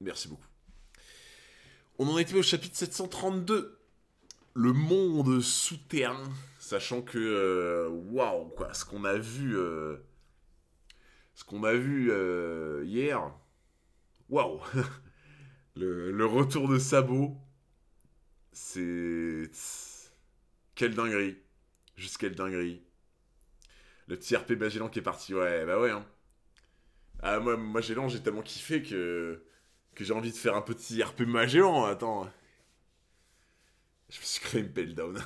Merci beaucoup. On en était au chapitre 732. Le monde souterrain. Sachant que, euh, waouh, quoi, ce qu'on a vu, euh, ce qu'on a vu euh, hier, waouh, le, retour de Sabot, c'est. Quelle dinguerie. Juste quelle dinguerie. Le petit RP Magellan qui est parti, ouais, bah ouais, hein. Ah, moi, Magellan, j'ai tellement kiffé que que j'ai envie de faire un petit RP Magellan, attends. Je me suis créé une down.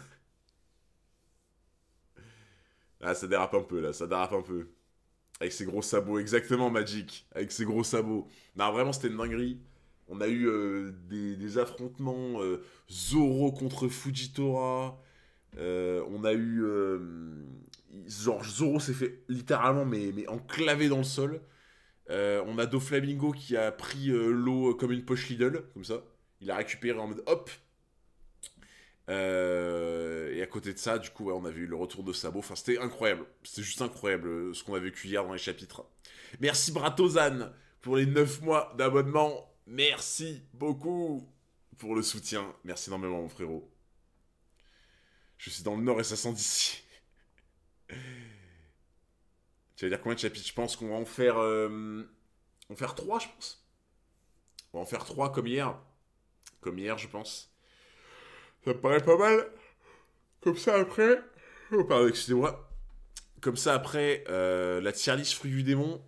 Ah, ça dérape un peu, là, ça dérape un peu. Avec ses gros sabots, exactement, Magic. Avec ses gros sabots. Non, vraiment, c'était une dinguerie. On a eu euh, des, affrontements euh, Zoro contre Fujitora. Euh, on a eu... genre, Zoro s'est fait littéralement, mais, mais enclavé dans le sol. Euh, on a Do Flamingo qui a pris euh, l'eau euh, comme une poche Lidl, comme ça. Il a récupéré en mode hop. et à côté de ça, du coup, on a eu le retour de Sabo. Enfin, c'était incroyable. C'était juste incroyable ce qu'on a vécu hier dans les chapitres. Merci Bratozan pour les 9 mois d'abonnement. Merci beaucoup pour le soutien. Merci énormément, mon frérot. Je suis dans le nord et ça sent d'ici. Ça veut dire combien de chapitres Je pense qu'on va en faire. Euh, on va en faire 3, je pense. On va en faire 3 comme hier. Comme hier, je pense. Ça me paraît pas mal. Comme ça, après. Oh, pardon, excusez-moi. Comme ça, après, euh, la tier list fruits du démon.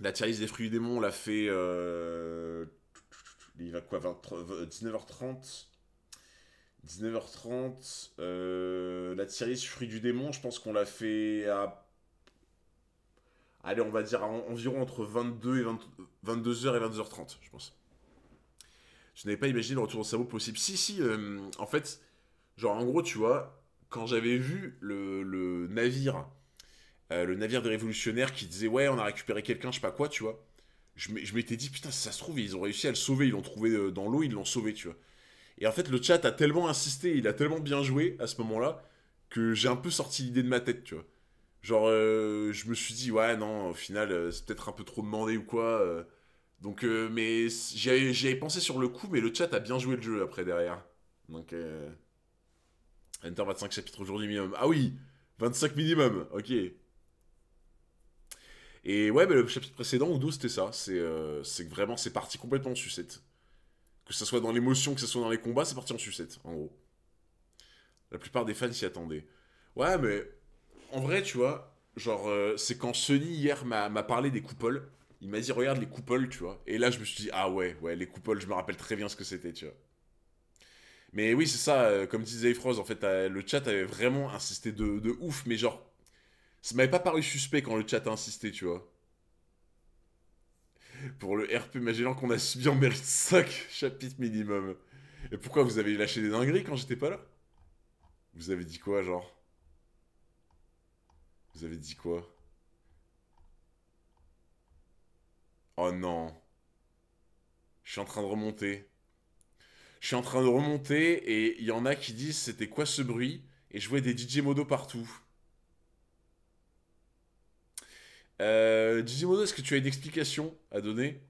La tier des fruits du démon, on l'a fait. Euh, il va quoi 19h30 19h30. la tier list fruits du démon, je pense qu'on l'a fait à allez, on va dire environ entre 22 et 22h et 22h30, je pense. Je n'avais pas imaginé le retour au cerveau possible. Si, si, euh, en fait, genre en gros, tu vois, quand j'avais vu le, navire, euh, le navire des révolutionnaires qui disait ouais, on a récupéré quelqu'un, je sais pas quoi, tu vois, je m'étais dit putain, si ça se trouve, ils ont réussi à le sauver, ils l'ont trouvé euh, dans l'eau, ils l'ont sauvé, tu vois. Et en fait, le chat a tellement insisté, il a tellement bien joué à ce moment-là que j'ai un peu sorti l'idée de ma tête, tu vois. Genre, euh, je me suis dit, ouais, non, au final, euh, c'est peut-être un peu trop demandé ou quoi. Euh. donc, mais j'y pensé sur le coup, mais le chat a bien joué le jeu après derrière. Donc, euh, Enter 25 chapitres aujourd'hui minimum. Ah oui, 25 minimum, ok. Et ouais, bah, le chapitre précédent, 12 c'était ça. C'est c'est que vraiment, c'est parti complètement en sucette. Que ce soit dans l'émotion, que ce soit dans les combats, c'est parti en sucette, en gros. La plupart des fans s'y attendaient. Ouais, mais en vrai, tu vois, genre, euh, c'est quand Sony hier m'a parlé des coupoles. Il m'a dit, regarde les coupoles, tu vois. Et là, je me suis dit, ah ouais, ouais, les coupoles, je me rappelle très bien ce que c'était, tu vois. Mais oui, c'est ça, euh, comme disait Froze, en fait, le chat avait vraiment insisté de, ouf, mais genre, ça m'avait pas paru suspect quand le chat a insisté, tu vois. Pour le RP Magellan qu'on a subi en mérite 5, chapitre minimum. Et pourquoi vous avez lâché des dingueries quand j'étais pas là Vous avez dit quoi, genre vous avez dit quoi Oh non. Je suis en train de remonter. Je suis en train de remonter et il y en a qui disent c'était quoi ce bruit Et je vois des DJ Modo partout. Euh, DJ Modo, est-ce que tu as une explication à donner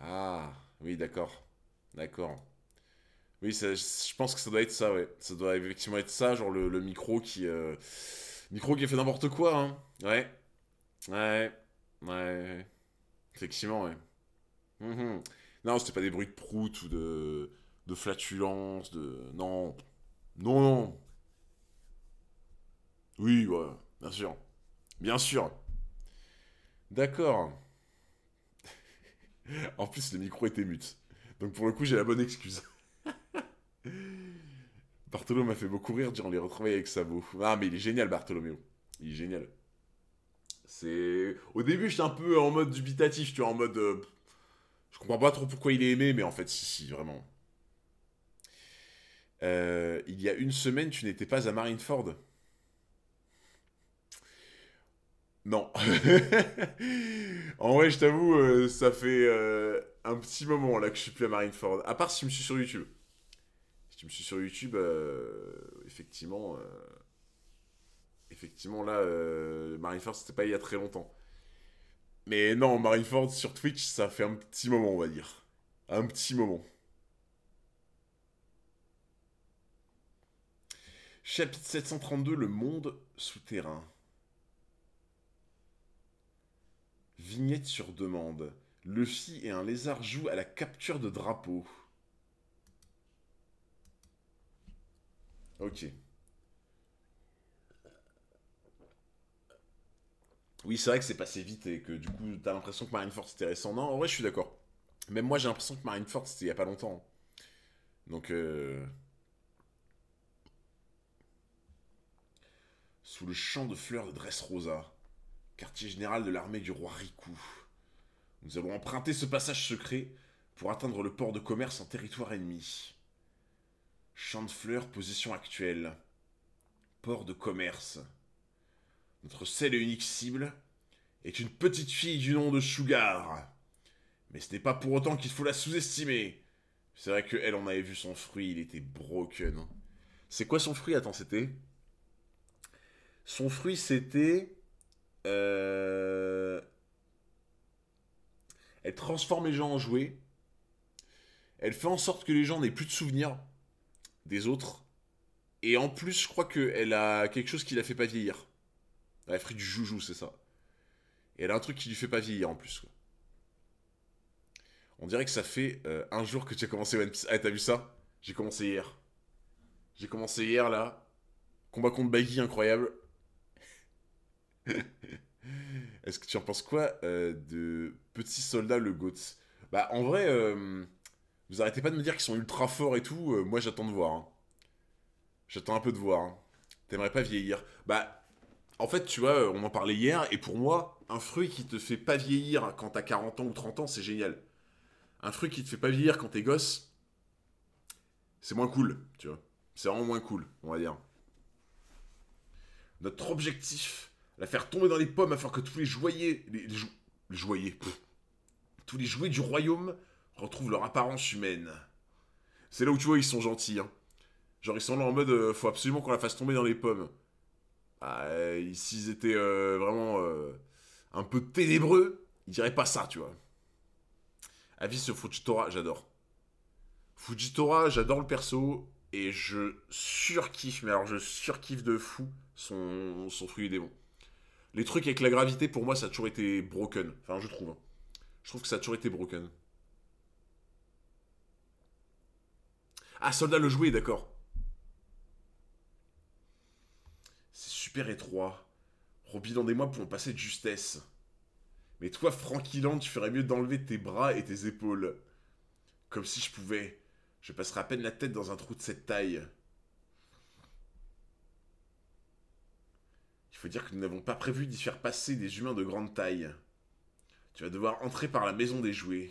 Ah, oui, d'accord. D'accord. Oui, je pense que ça doit être ça, ouais. Ça doit effectivement être ça, genre le, micro qui. Euh, micro qui fait n'importe quoi, hein. Ouais. Ouais. Ouais. Effectivement, ouais. Mhm. Non, c'était pas des bruits de prout ou de, de flatulence, de. Non. Non, non. Oui, ouais, bien sûr. Bien sûr. D'accord. en plus, le micro était mute. Donc pour le coup, j'ai la bonne excuse. Bartholomew m'a fait beaucoup rire durant les retrouvailles avec Sabo. Ah, mais il est génial, Bartholomew Il est génial. C'est. Au début, j'étais un peu en mode dubitatif, tu vois, en mode. Euh, je comprends pas trop pourquoi il est aimé, mais en fait, si, si, vraiment. Euh, il y a une semaine, tu n'étais pas à Marineford. Non. en vrai, je t'avoue, euh, ça fait un petit moment là que je suis plus à Marineford. À part si je me suis sur YouTube. Je me suis sur YouTube, euh, effectivement, euh, effectivement, là, euh, Marineford, c'était pas il y a très longtemps. Mais non, Marineford sur Twitch, ça fait un petit moment, on va dire. Un petit moment. Chapitre 732, le monde souterrain. Vignette sur demande. Luffy et un lézard jouent à la capture de drapeaux. Ok. Oui, c'est vrai que c'est passé vite et que du coup, t'as l'impression que Marineford c'était récent. Non, en vrai, je suis d'accord. Même moi, j'ai l'impression que Marineford c'était il n'y a pas longtemps. Donc. Euh, sous le champ de fleurs de Dressrosa, quartier général de l'armée du roi Riku. Nous avons emprunté ce passage secret pour atteindre le port de commerce en territoire ennemi de fleurs, position actuelle. Port de commerce. Notre seule et unique cible est une petite fille du nom de Sugar. Mais ce n'est pas pour autant qu'il faut la sous-estimer. C'est vrai elle on avait vu son fruit, il était broken. C'est quoi son fruit Attends, c'était. Son fruit, c'était. Euh, elle transforme les gens en jouets. Elle fait en sorte que les gens n'aient plus de souvenirs des autres. Et en plus, je crois qu'elle a quelque chose qui la fait pas vieillir. Elle fait du joujou, c'est ça. Et elle a un truc qui lui fait pas vieillir en plus. On dirait que ça fait euh, un jour que tu as commencé One Piece. Ah, t'as vu ça J'ai commencé hier. J'ai commencé hier là. Combat contre Baggy, incroyable. Est-ce que tu en penses quoi euh, de Petit Soldat le Goat Bah, en vrai. Euh, vous arrêtez pas de me dire qu'ils sont ultra forts et tout. Euh, moi, j'attends de voir. Hein. J'attends un peu de voir. Hein. T'aimerais pas vieillir. Bah, en fait, tu vois, on en parlait hier. Et pour moi, un fruit qui te fait pas vieillir quand t'as 40 ans ou 30 ans, c'est génial. Un fruit qui te fait pas vieillir quand t'es gosse, c'est moins cool. Tu vois. C'est vraiment moins cool, on va dire. Notre objectif, la faire tomber dans les pommes afin que tous les joyeux. Les, les, tous les jouets du royaume retrouve leur apparence humaine. C'est là où tu vois, ils sont gentils. Hein. Genre, ils sont là en mode, euh, faut absolument qu'on la fasse tomber dans les pommes. Ah, euh, s'ils étaient euh, vraiment un peu ténébreux, ils diraient pas ça, tu vois. Avis sur Fujitora, j'adore. Fujitora, j'adore le perso. Et je surkiffe, mais alors je surkiffe de fou son, son fruit des démon. Les trucs avec la gravité, pour moi, ça a toujours été broken. Enfin, je trouve. Hein. Je trouve que ça a toujours été broken. Ah, Soldat le jouet, d'accord. C'est super étroit. Robiland et moi pouvons passer de justesse. Mais toi, Frankyland, tu ferais mieux d'enlever tes bras et tes épaules. Comme si je pouvais. Je passerai à peine la tête dans un trou de cette taille. Il faut dire que nous n'avons pas prévu d'y faire passer des humains de grande taille. Tu vas devoir entrer par la maison des jouets.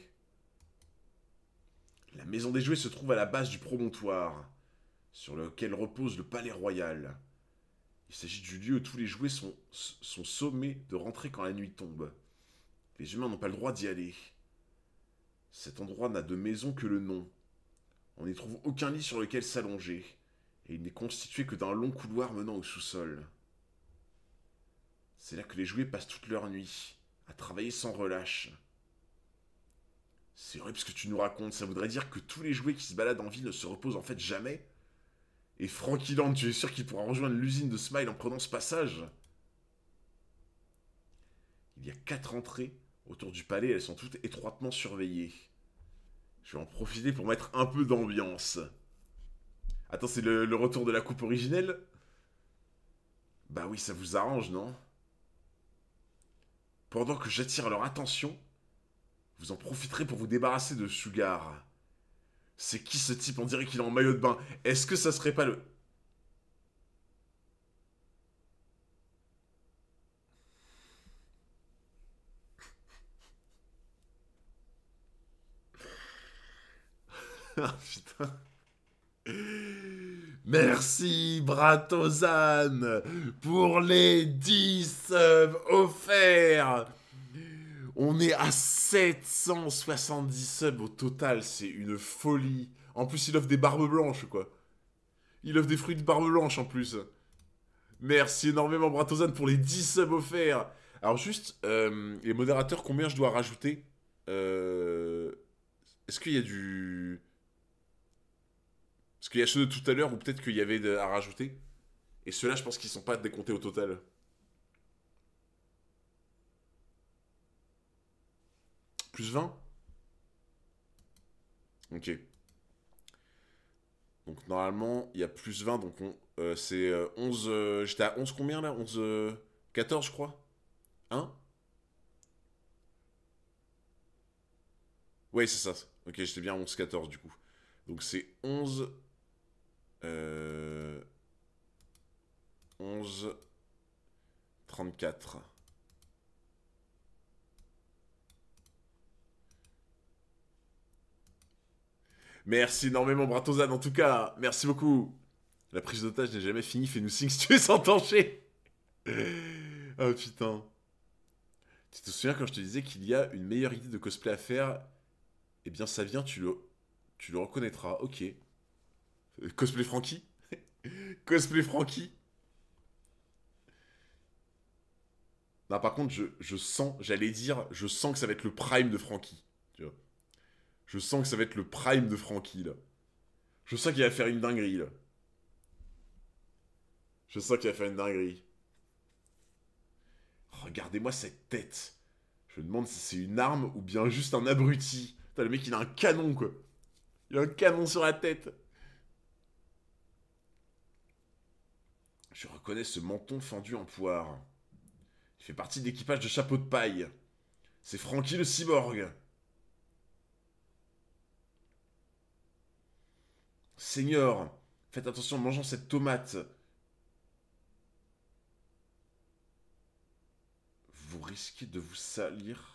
La maison des jouets se trouve à la base du promontoire, sur lequel repose le palais royal. Il s'agit du lieu où tous les jouets sont, sont sommés de rentrer quand la nuit tombe. Les humains n'ont pas le droit d'y aller. Cet endroit n'a de maison que le nom. On n'y trouve aucun lit sur lequel s'allonger, et il n'est constitué que d'un long couloir menant au sous-sol. C'est là que les jouets passent toute leur nuit, à travailler sans relâche. C'est horrible ce que tu nous racontes, ça voudrait dire que tous les jouets qui se baladent en ville ne se reposent en fait jamais Et Frankie Land, tu es sûr qu'il pourra rejoindre l'usine de Smile en prenant ce passage Il y a quatre entrées autour du palais, elles sont toutes étroitement surveillées. Je vais en profiter pour mettre un peu d'ambiance. Attends, c'est le, le retour de la coupe originelle Bah oui, ça vous arrange, non Pendant que j'attire leur attention, vous en profiterez pour vous débarrasser de Sugar. C'est qui ce type On dirait qu'il est en maillot de bain. Est-ce que ça serait pas le... ah putain. Merci Bratozan pour les 10 offerts on est à 770 subs au total, c'est une folie. En plus, il offre des barbes blanches, quoi. Il offre des fruits de barbe blanche, en plus. Merci énormément, Bratozan, pour les 10 subs offerts. Alors, juste, euh, les modérateurs, combien je dois rajouter euh, Est-ce qu'il y a du... Est-ce qu'il y a ceux de tout à l'heure ou peut-être qu'il y avait à rajouter. Et ceux-là, je pense qu'ils sont pas décomptés au total. Plus 20 Ok. Donc normalement, il y a plus 20, donc euh, c'est 11... Euh, euh, j'étais à 11 combien là 11... 14 je crois 1 Ouais, c'est ça. Ok, j'étais bien à 11-14 du coup. Donc c'est 11... 11... 34. Merci énormément, Bratozan, en tout cas. Merci beaucoup. La prise d'otage n'est jamais finie, fais-nous signe si tu es sans tancher. oh putain. Tu te souviens quand je te disais qu'il y a une meilleure idée de cosplay à faire Eh bien, ça vient, tu le, tu le reconnaîtras. Ok. Euh, cosplay Frankie Cosplay franky Non, par contre, je, je sens, j'allais dire, je sens que ça va être le prime de Frankie. Je sens que ça va être le prime de Franky, là. Je sens qu'il va faire une dinguerie, là. Je sens qu'il va faire une dinguerie. Regardez-moi cette tête. Je me demande si c'est une arme ou bien juste un abruti. Putain, le mec, il a un canon, quoi. Il a un canon sur la tête. Je reconnais ce menton fendu en poire. Il fait partie de l'équipage de chapeau de paille. C'est Franky le cyborg. Seigneur, faites attention en mangeant cette tomate. Vous risquez de vous salir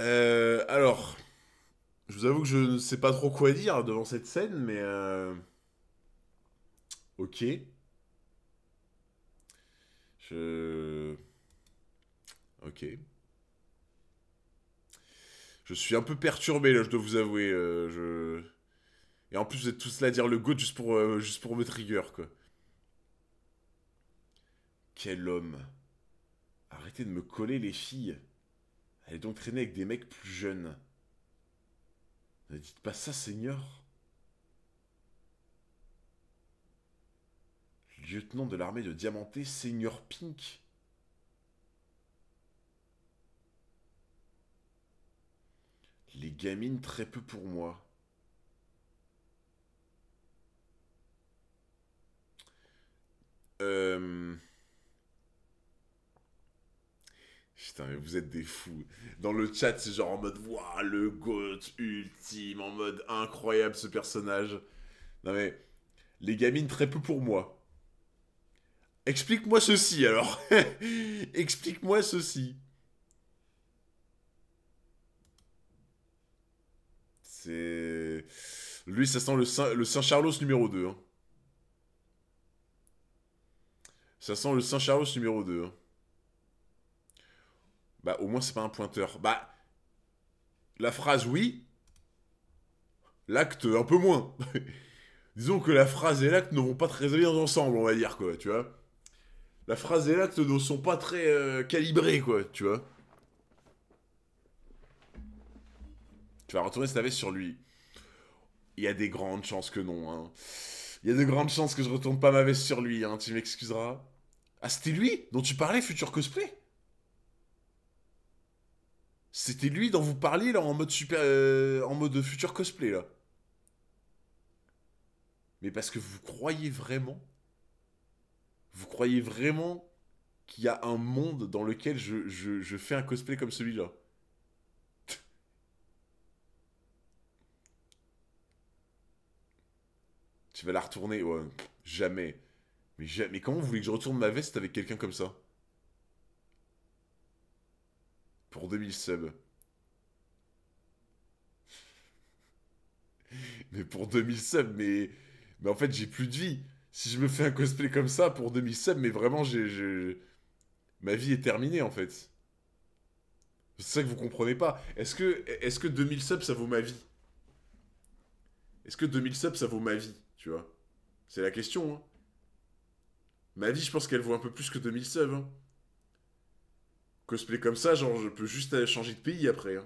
Euh, alors, je vous avoue que je ne sais pas trop quoi dire devant cette scène, mais... Euh, ok. Je... Ok. Je suis un peu perturbé, là, je dois vous avouer. Euh, je... Et en plus, vous êtes tous là à dire le goût juste pour, juste pour me trigger, quoi. Quel homme. Arrêtez de me coller les filles. Elle est donc traînée avec des mecs plus jeunes. Ne dites pas ça, Seigneur. Lieutenant de l'armée de Diamanté, Seigneur Pink. Les gamines, très peu pour moi. Euh... Putain, mais vous êtes des fous. Dans le chat, c'est genre en mode Waouh, le GOAT ultime, en mode incroyable ce personnage. Non mais, les gamines, très peu pour moi. Explique-moi ceci alors. Explique-moi ceci. C'est. Lui, ça sent le Saint, le Saint Charlos numéro 2. Hein. Ça sent le Saint Charlos numéro 2. Bah, au moins, c'est pas un pointeur. Bah, la phrase oui, l'acte un peu moins. Disons que la phrase et l'acte ne vont pas très bien ensemble, on va dire, quoi, tu vois. La phrase et l'acte ne sont pas très euh, calibrés, quoi, tu vois. Tu vas retourner ta veste sur lui. Il y a des grandes chances que non, hein. Il y a de grandes chances que je retourne pas ma veste sur lui, hein, tu m'excuseras. Ah, c'était lui dont tu parlais, futur cosplay c'était lui dont vous parliez là en mode super, euh, en mode futur cosplay là. Mais parce que vous croyez vraiment, vous croyez vraiment qu'il y a un monde dans lequel je, fais un cosplay comme celui-là. tu vas la retourner, ouais, jamais. Mais jamais. Comment vous voulez que je retourne ma veste avec quelqu'un comme ça pour 2000 subs. mais pour 2000 subs, mais, mais en fait, j'ai plus de vie. Si je me fais un cosplay comme ça pour 2000 subs, mais vraiment, j'ai, ma vie est terminée en fait. C'est ça que vous comprenez pas. Est-ce que, est-ce que 2000 subs, ça vaut ma vie Est-ce que 2000 subs, ça vaut ma vie Tu vois C'est la question. Hein. Ma vie, je pense qu'elle vaut un peu plus que 2000 subs. Hein. Cosplay comme ça, genre, je peux juste changer de pays après. Hein.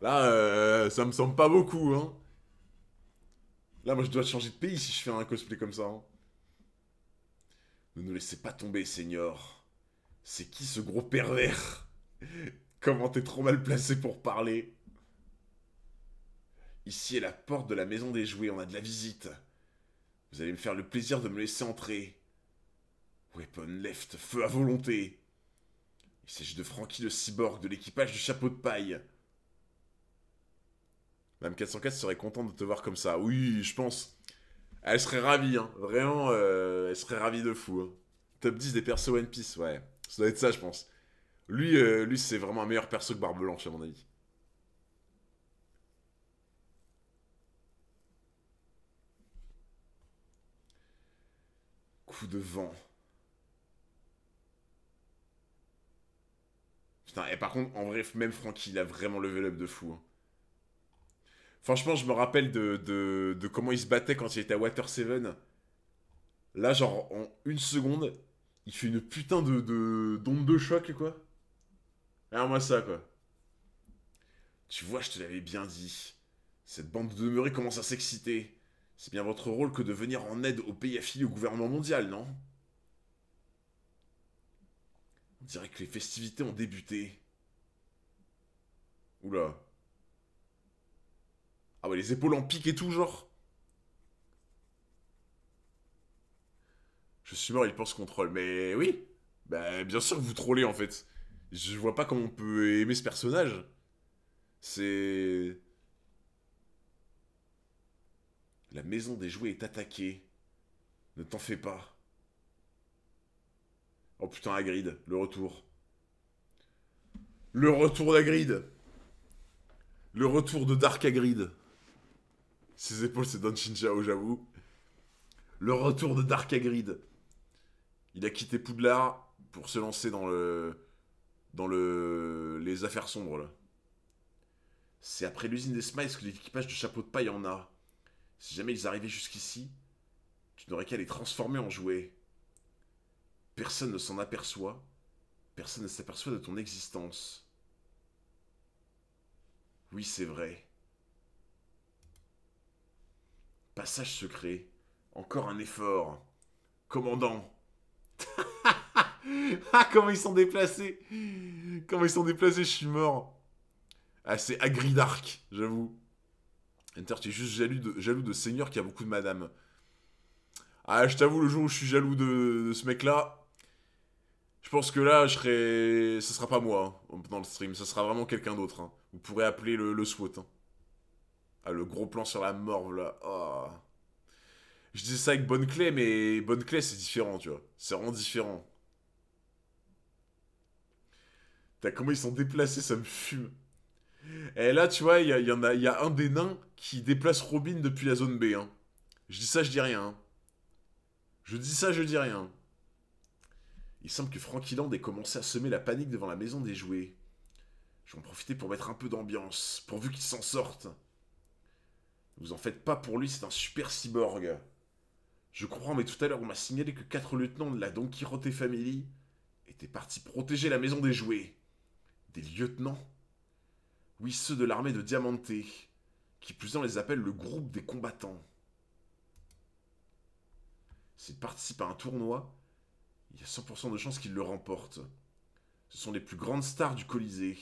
Là, euh, ça me semble pas beaucoup, hein. Là, moi, je dois changer de pays si je fais un cosplay comme ça. Hein. Ne nous laissez pas tomber, Seigneur. C'est qui ce gros pervers Comment t'es trop mal placé pour parler Ici est la porte de la maison des jouets, on a de la visite. Vous allez me faire le plaisir de me laisser entrer. Weapon left, feu à volonté. Il s'agit de Frankie le cyborg de l'équipage du chapeau de paille. Même 404 serait contente de te voir comme ça. Oui, je pense. Elle serait ravie, hein. Vraiment, euh, elle serait ravie de fou. Hein. Top 10 des persos One Piece, ouais. Ça doit être ça, je pense. Lui, euh, lui c'est vraiment un meilleur perso que Barbe Blanche, à mon avis. de vent. Putain, et par contre, en vrai, même Franky il a vraiment level up de fou. Hein. Franchement, je me rappelle de, comment il se battait quand il était à Water 7. Là, genre, en une seconde, il fait une putain de d'onde de, de, choc, quoi. Regarde-moi ah, ça, quoi. Tu vois, je te l'avais bien dit. Cette bande de demeurés commence à s'exciter. C'est bien votre rôle que de venir en aide aux pays affiliés au gouvernement mondial, non On dirait que les festivités ont débuté. Oula. Ah ouais, les épaules en pique et tout, genre. Je suis mort, il pense contrôle. Mais oui bah, bien sûr que vous trollez, en fait. Je vois pas comment on peut aimer ce personnage. C'est... La maison des jouets est attaquée. Ne t'en fais pas. Oh putain, Hagrid, le retour. Le retour d'Hagrid. Le retour de Dark Hagrid. Ses épaules, c'est Don Shinjao, j'avoue. Le retour de Dark Hagrid. Il a quitté Poudlard pour se lancer dans le dans le les affaires sombres là. C'est après l'usine des Smiles que l'équipage de chapeau de paille en a. Si jamais ils arrivaient jusqu'ici, tu n'aurais qu'à les transformer en jouets. Personne ne s'en aperçoit. Personne ne s'aperçoit de ton existence. Oui, c'est vrai. Passage secret. Encore un effort. Commandant. ah, comment ils sont déplacés Comment ils sont déplacés, je suis mort. Ah, c'est agri-dark, j'avoue. Enter, tu es juste jaloux de, seigneur qui a beaucoup de madame. Ah, je t'avoue, le jour où je suis jaloux de, ce mec-là, je pense que là, je serai... Ce sera pas moi hein, dans le stream, Ce sera vraiment quelqu'un d'autre. Hein. Vous pourrez appeler le, le SWAT. Hein. Ah, le gros plan sur la morve, là. Ah. Je dis ça avec Bonne Clé, mais Bonne Clé, c'est différent, tu vois. C'est vraiment différent. comment ils sont déplacés, ça me fume. Et là, tu vois, il y, a, en a, un des nains qui déplace Robin depuis la zone B. Hein. Je dis ça, je dis rien. Hein. Je dis ça, je dis rien. Il semble que Frankie Land ait commencé à semer la panique devant la maison des jouets. Je vais en profiter pour mettre un peu d'ambiance, pourvu qu'il s'en sorte. Ne vous en faites pas pour lui, c'est un super cyborg. Je crois, mais tout à l'heure, on m'a signalé que quatre lieutenants de la Don Quixote Family étaient partis protéger la maison des jouets. Des lieutenants oui, ceux de l'armée de Diamanté, qui plus en les appelle le groupe des combattants. S'ils participent à un tournoi, il y a 100% de chances qu'ils le remportent. Ce sont les plus grandes stars du Colisée.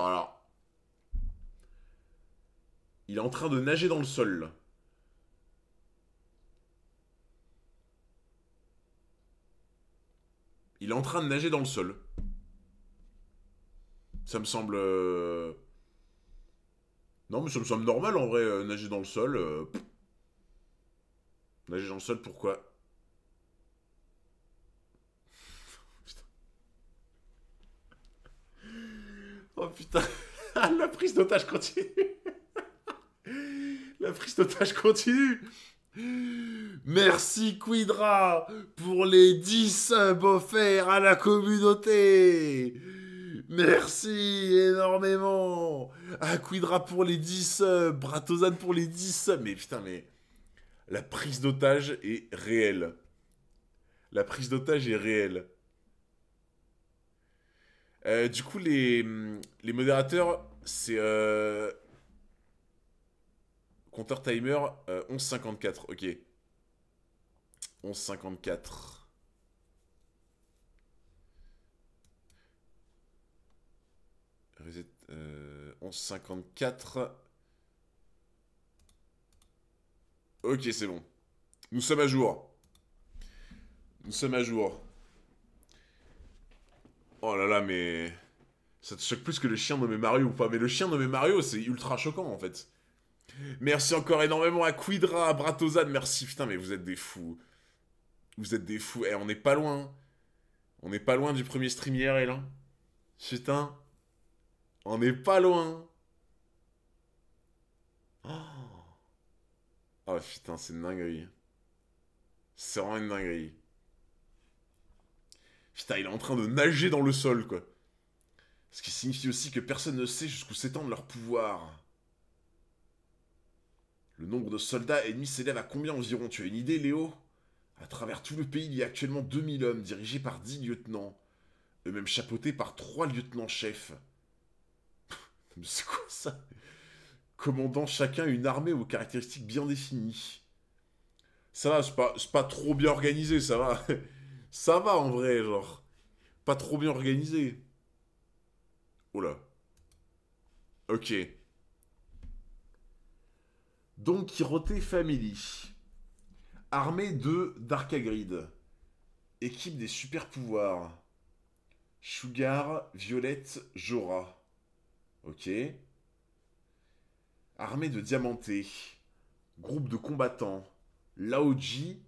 alors. Il est en train de nager dans le sol, Il est en train de nager dans le sol. Ça me semble... Euh, non, mais ça me semble normal, en vrai, euh, nager dans le sol. Euh, nager dans le sol, pourquoi Oh putain, la prise d'otage continue. la prise d'otage continue. Merci Quidra pour les 10 subs offerts à la communauté. Merci énormément à Quidra pour les 10 subs, pour les 10 Mais putain, mais la prise d'otage est réelle. La prise d'otage est réelle. Euh, du coup, les, modérateurs, c'est euh... compteur timer 11.54. Euh, ok. 11.54. 11.54. Euh, ok, c'est bon. Nous sommes à jour. Nous sommes à jour. Oh là là, mais. Ça te choque plus que le chien nommé Mario ou pas. Mais le chien nommé Mario, c'est ultra choquant en fait. Merci encore énormément à Quidra, à Bratozan. merci. Putain, mais vous êtes des fous. Vous êtes des fous. Eh, on n'est pas loin. On n'est pas loin du premier stream IRL. là. Hein. Putain. On n'est pas loin. Oh, oh putain, c'est une dinguerie. C'est vraiment une dinguerie. Putain, il est en train de nager dans le sol, quoi. Ce qui signifie aussi que personne ne sait jusqu'où s'étendent leurs pouvoirs. Le nombre de soldats ennemis s'élève à combien environ Tu as une idée, Léo À travers tout le pays, il y a actuellement 2000 hommes, dirigés par 10 lieutenants. Eux-mêmes chapeautés par 3 lieutenants-chefs. Mais c'est quoi ça Commandant chacun une armée aux caractéristiques bien définies. Ça va, c'est pas, pas trop bien organisé, ça va. Ça va en vrai, genre. Pas trop bien organisé. Oula. Ok. Donc, Kirote Family. Armée de Darkagrid. Équipe des super pouvoirs. Sugar, Violette, Jora. Ok. Armée de Diamanté. Groupe de combattants. Laoji,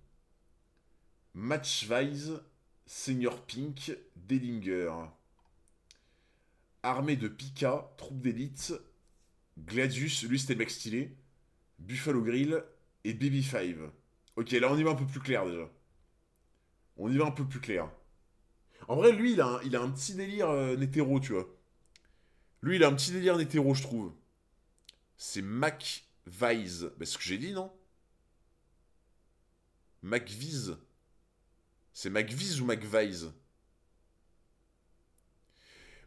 Matchwise, Seigneur Pink, Dellinger. Armée de Pika, troupe d'élite, Gladius, lui c'était mec stylé, Buffalo Grill et Baby Five. Ok, là on y va un peu plus clair déjà. On y va un peu plus clair. En vrai, lui, il a un, un petit délire euh, tu vois. Lui, il a un petit délire nétéro, je trouve. C'est Mac Vise. Bah, c'est ce que j'ai dit, non Mac Vise. C'est McVise ou McVise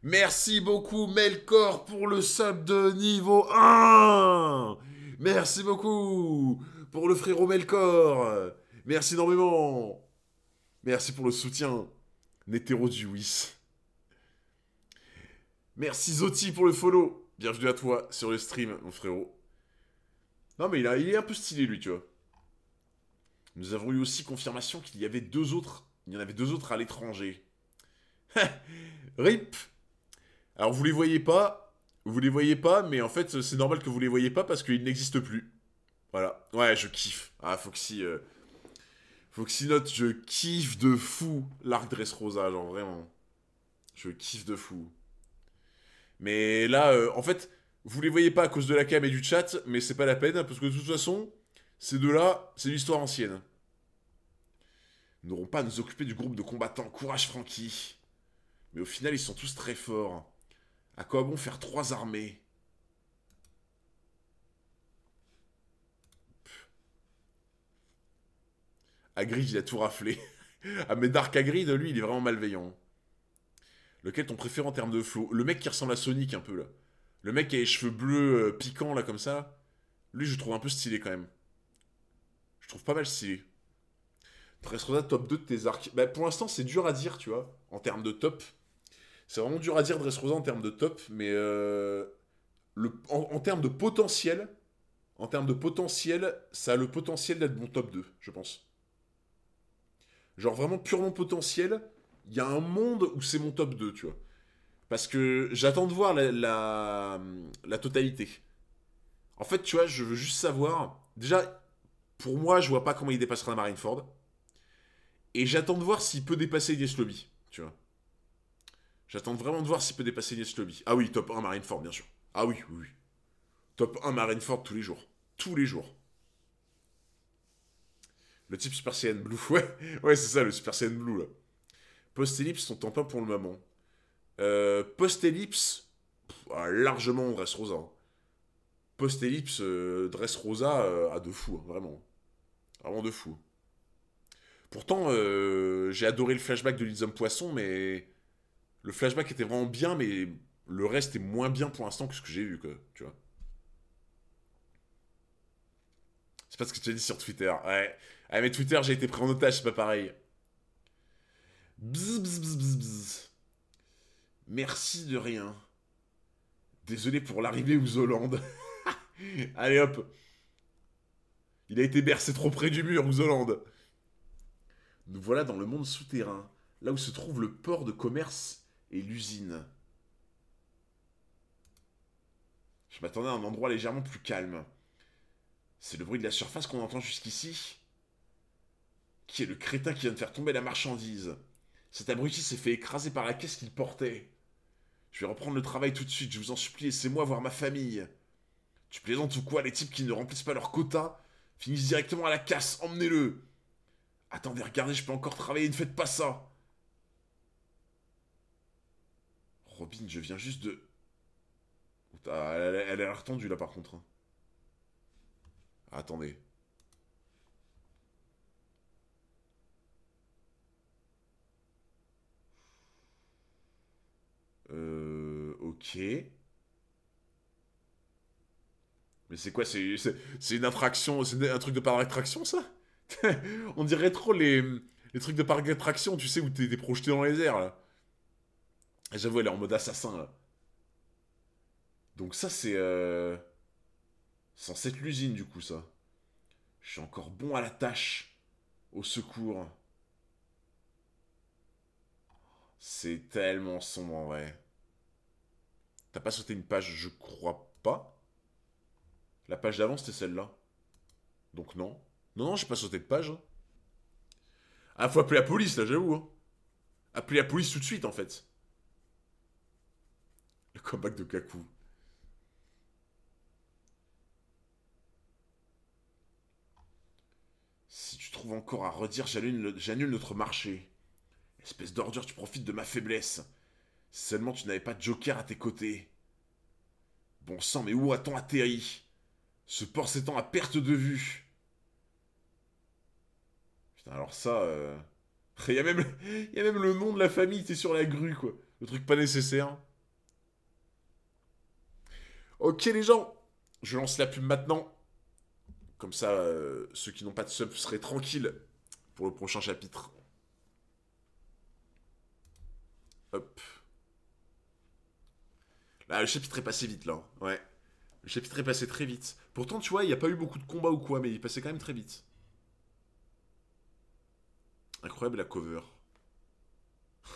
Merci beaucoup Melkor pour le sub de niveau 1 Merci beaucoup pour le frérot Melkor Merci énormément Merci pour le soutien Nétéro du Merci Zotti pour le follow Bienvenue à toi sur le stream, mon frérot. Non mais il est un peu stylé lui, tu vois. Nous avons eu aussi confirmation qu'il y avait deux autres. Il y en avait deux autres à l'étranger. RIP Alors vous les voyez pas, vous les voyez pas, mais en fait c'est normal que vous les voyez pas parce qu'ils n'existent plus. Voilà. Ouais, je kiffe. Ah, Foxy. Euh... Foxy Note, je kiffe de fou l'arc Dress Rosa, genre vraiment. Je kiffe de fou. Mais là, euh, en fait, vous les voyez pas à cause de la cam et du chat, mais c'est pas la peine, parce que de toute façon, ces deux-là, c'est l'histoire ancienne. Nous n'aurons pas à nous occuper du groupe de combattants. Courage, Franky. Mais au final, ils sont tous très forts. À quoi bon faire trois armées Agrid, il a tout raflé. ah, mais Dark de lui, il est vraiment malveillant. Lequel ton préféré en termes de flow Le mec qui ressemble à Sonic un peu, là. Le mec qui a les cheveux bleus euh, piquants, là, comme ça. Lui, je trouve un peu stylé, quand même je trouve pas mal stylé. Dressrosa, top 2 de tes arcs. Bah, pour l'instant, c'est dur à dire, tu vois, en termes de top. C'est vraiment dur à dire Dressrosa en termes de top, mais euh, le, en, termes de potentiel, en termes de potentiel, ça a le potentiel d'être mon top 2, je pense. Genre vraiment purement potentiel, il y a un monde où c'est mon top 2, tu vois. Parce que j'attends de voir la, la, la totalité. En fait, tu vois, je veux juste savoir. Déjà, pour moi, je vois pas comment il dépassera la Marineford. Et j'attends de voir s'il peut dépasser Yes Lobby, tu vois. J'attends vraiment de voir s'il peut dépasser Yes Lobby. Ah oui, top 1 Marineford, bien sûr. Ah oui, oui, oui. Top 1 Marineford tous les jours. Tous les jours. Le type Super Saiyan Blue, ouais. c'est ça, le Super Saiyan Blue, là. Post-ellipse, sont en pas pour le moment. Euh, Post-ellipse, ah, largement on Rosa. Hein. Post-ellipse, euh, Dress Rosa euh, à deux fous, hein, vraiment. Vraiment de fou. Pourtant, euh, j'ai adoré le flashback de Homme Poisson, mais le flashback était vraiment bien, mais le reste est moins bien pour l'instant que ce que j'ai vu, quoi, tu vois. C'est pas ce que tu as dit sur Twitter. Ouais. Ah, mais Twitter, j'ai été pris en otage, c'est pas pareil. Bzz, bzz, bzz, Merci de rien. Désolé pour l'arrivée aux Hollande. Allez hop. Il a été bercé trop près du mur, Hollande. Nous voilà dans le monde souterrain, là où se trouve le port de commerce et l'usine. Je m'attendais à un endroit légèrement plus calme. C'est le bruit de la surface qu'on entend jusqu'ici Qui est le crétin qui vient de faire tomber la marchandise Cet abruti s'est fait écraser par la caisse qu'il portait. Je vais reprendre le travail tout de suite, je vous en supplie, laissez-moi voir ma famille. Tu plaisantes ou quoi Les types qui ne remplissent pas leur quota Finissez directement à la casse, emmenez-le Attendez, regardez, je peux encore travailler, ne faites pas ça Robin, je viens juste de... Elle, a l'air tendue, là, par contre. Hein. Attendez. Euh... Ok. Mais c'est quoi C'est une attraction C'est un truc de parc d'attraction, ça On dirait trop les, les trucs de parc d'attraction, tu sais, où t'es projeté dans les airs, là. J'avoue, elle est en mode assassin, là. Donc ça, c'est... Euh... en cette l'usine, du coup, ça. Je suis encore bon à la tâche. Au secours. C'est tellement sombre, en vrai. T'as pas sauté une page, je crois pas. La page d'avant, c'était celle-là. Donc non. Non, non, je suis pas sauté de page. Ah, Ah, faut appeler la police, là, j'avoue. Hein. Appeler la police tout de suite, en fait. Le comeback de Kaku. Si tu trouves encore à redire, j'annule notre marché. Espèce d'ordure, tu profites de ma faiblesse. seulement tu n'avais pas de Joker à tes côtés. Bon sang, mais où a-t-on atterri ce port s'étend à perte de vue. Putain, alors ça... Il euh, y, a même, même le nom de la famille qui sur la grue, quoi. Le truc pas nécessaire. Ok, les gens. Je lance la pub maintenant. Comme ça, euh, ceux qui n'ont pas de sub seraient tranquilles pour le prochain chapitre. Hop. Là, le chapitre est passé vite, là. Ouais. Le chapitre est passé très vite. Pourtant, tu vois, il n'y a pas eu beaucoup de combats ou quoi, mais il passait quand même très vite. Incroyable la cover.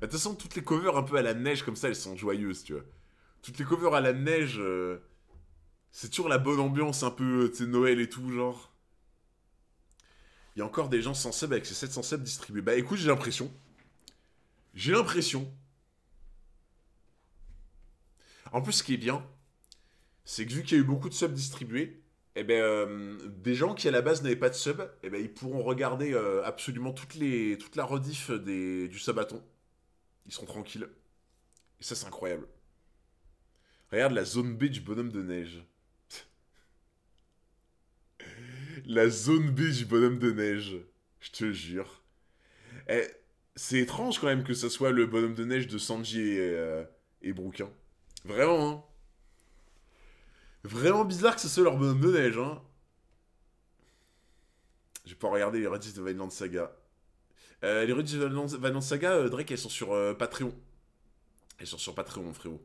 Bah, de toute façon, toutes les covers un peu à la neige comme ça, elles sont joyeuses, tu vois. Toutes les covers à la neige, euh, c'est toujours la bonne ambiance un peu, euh, Noël et tout, genre. Il y a encore des gens sans avec ces 700 subs distribués. Bah écoute, j'ai l'impression. J'ai l'impression. En plus, ce qui est bien, c'est que vu qu'il y a eu beaucoup de subs distribués, eh ben, euh, des gens qui à la base n'avaient pas de subs, eh ben, ils pourront regarder euh, absolument toutes les, toute la rediff du sabaton. Ils seront tranquilles. Et ça, c'est incroyable. Regarde la zone B du bonhomme de neige. la zone B du bonhomme de neige. Je te jure. Eh, c'est étrange quand même que ça soit le bonhomme de neige de Sanji et, euh, hein. Vraiment, hein. Vraiment bizarre que ce soit leur bonhomme de neige, hein. J'ai pas regarder les Reddits de Vinland Saga. Euh, les Reddits de Vinland Saga, euh, Drake, elles sont sur euh, Patreon. Elles sont sur Patreon, mon frérot.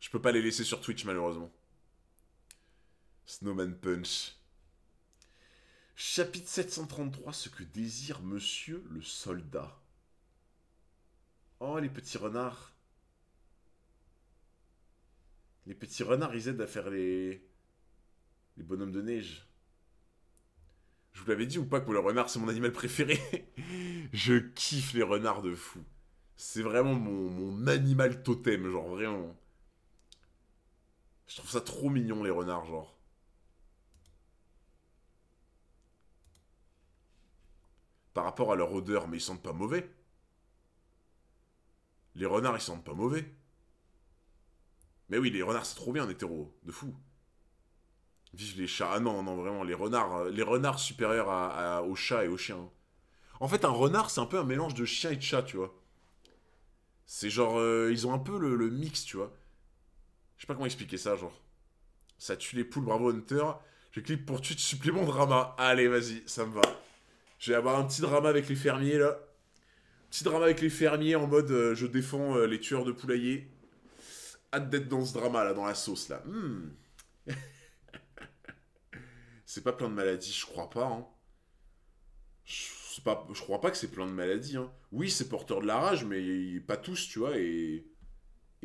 Je peux pas les laisser sur Twitch, malheureusement. Snowman Punch. Chapitre 733, ce que désire monsieur le soldat. Oh, les petits renards. Les petits renards, ils aident à faire les, les bonhommes de neige. Je vous l'avais dit ou pas que le renard, c'est mon animal préféré Je kiffe les renards de fou. C'est vraiment mon, mon animal totem, genre vraiment. Je trouve ça trop mignon, les renards, genre. Par rapport à leur odeur, mais ils sentent pas mauvais. Les renards, ils sentent pas mauvais. Mais oui, les renards, c'est trop bien hétéro, de fou. Vive les chats. Ah non, non, vraiment, les renards, euh, les renards supérieurs aux chats et aux chiens. Hein. En fait, un renard, c'est un peu un mélange de chien et de chat, tu vois. C'est genre, euh, ils ont un peu le, mix, tu vois. Je sais pas comment expliquer ça, genre. Ça tue les poules, bravo Hunter. Je clique pour tuer de supplément drama. Allez, vas-y, ça me va. Je vais avoir un petit drama avec les fermiers, là. Petit drama avec les fermiers en mode euh, je défends les tueurs de poulaillers hâte d'être dans ce drama là, dans la sauce là. Hmm. c'est pas plein de maladies, je crois pas. Hein. Je, pas, je crois pas que c'est plein de maladies. Hein. Oui, c'est porteur de la rage, mais pas tous, tu vois. Et,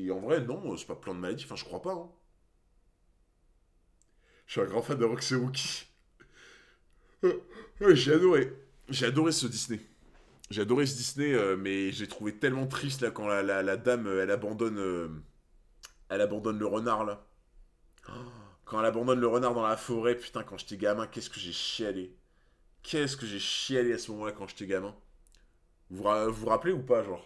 en vrai, non, c'est pas plein de maladies. Enfin, je crois pas. Hein. Je suis un grand fan de Roxy Rookie. Euh, j'ai adoré. J'ai adoré ce Disney. J'ai adoré ce Disney, euh, mais j'ai trouvé tellement triste là quand la, dame, elle abandonne. Euh, elle abandonne le renard là. Oh, quand elle abandonne le renard dans la forêt, putain, quand j'étais gamin, qu'est-ce que j'ai chialé. Qu'est-ce que j'ai chialé à ce moment-là quand j'étais gamin. Vous, vous rappelez ou pas, genre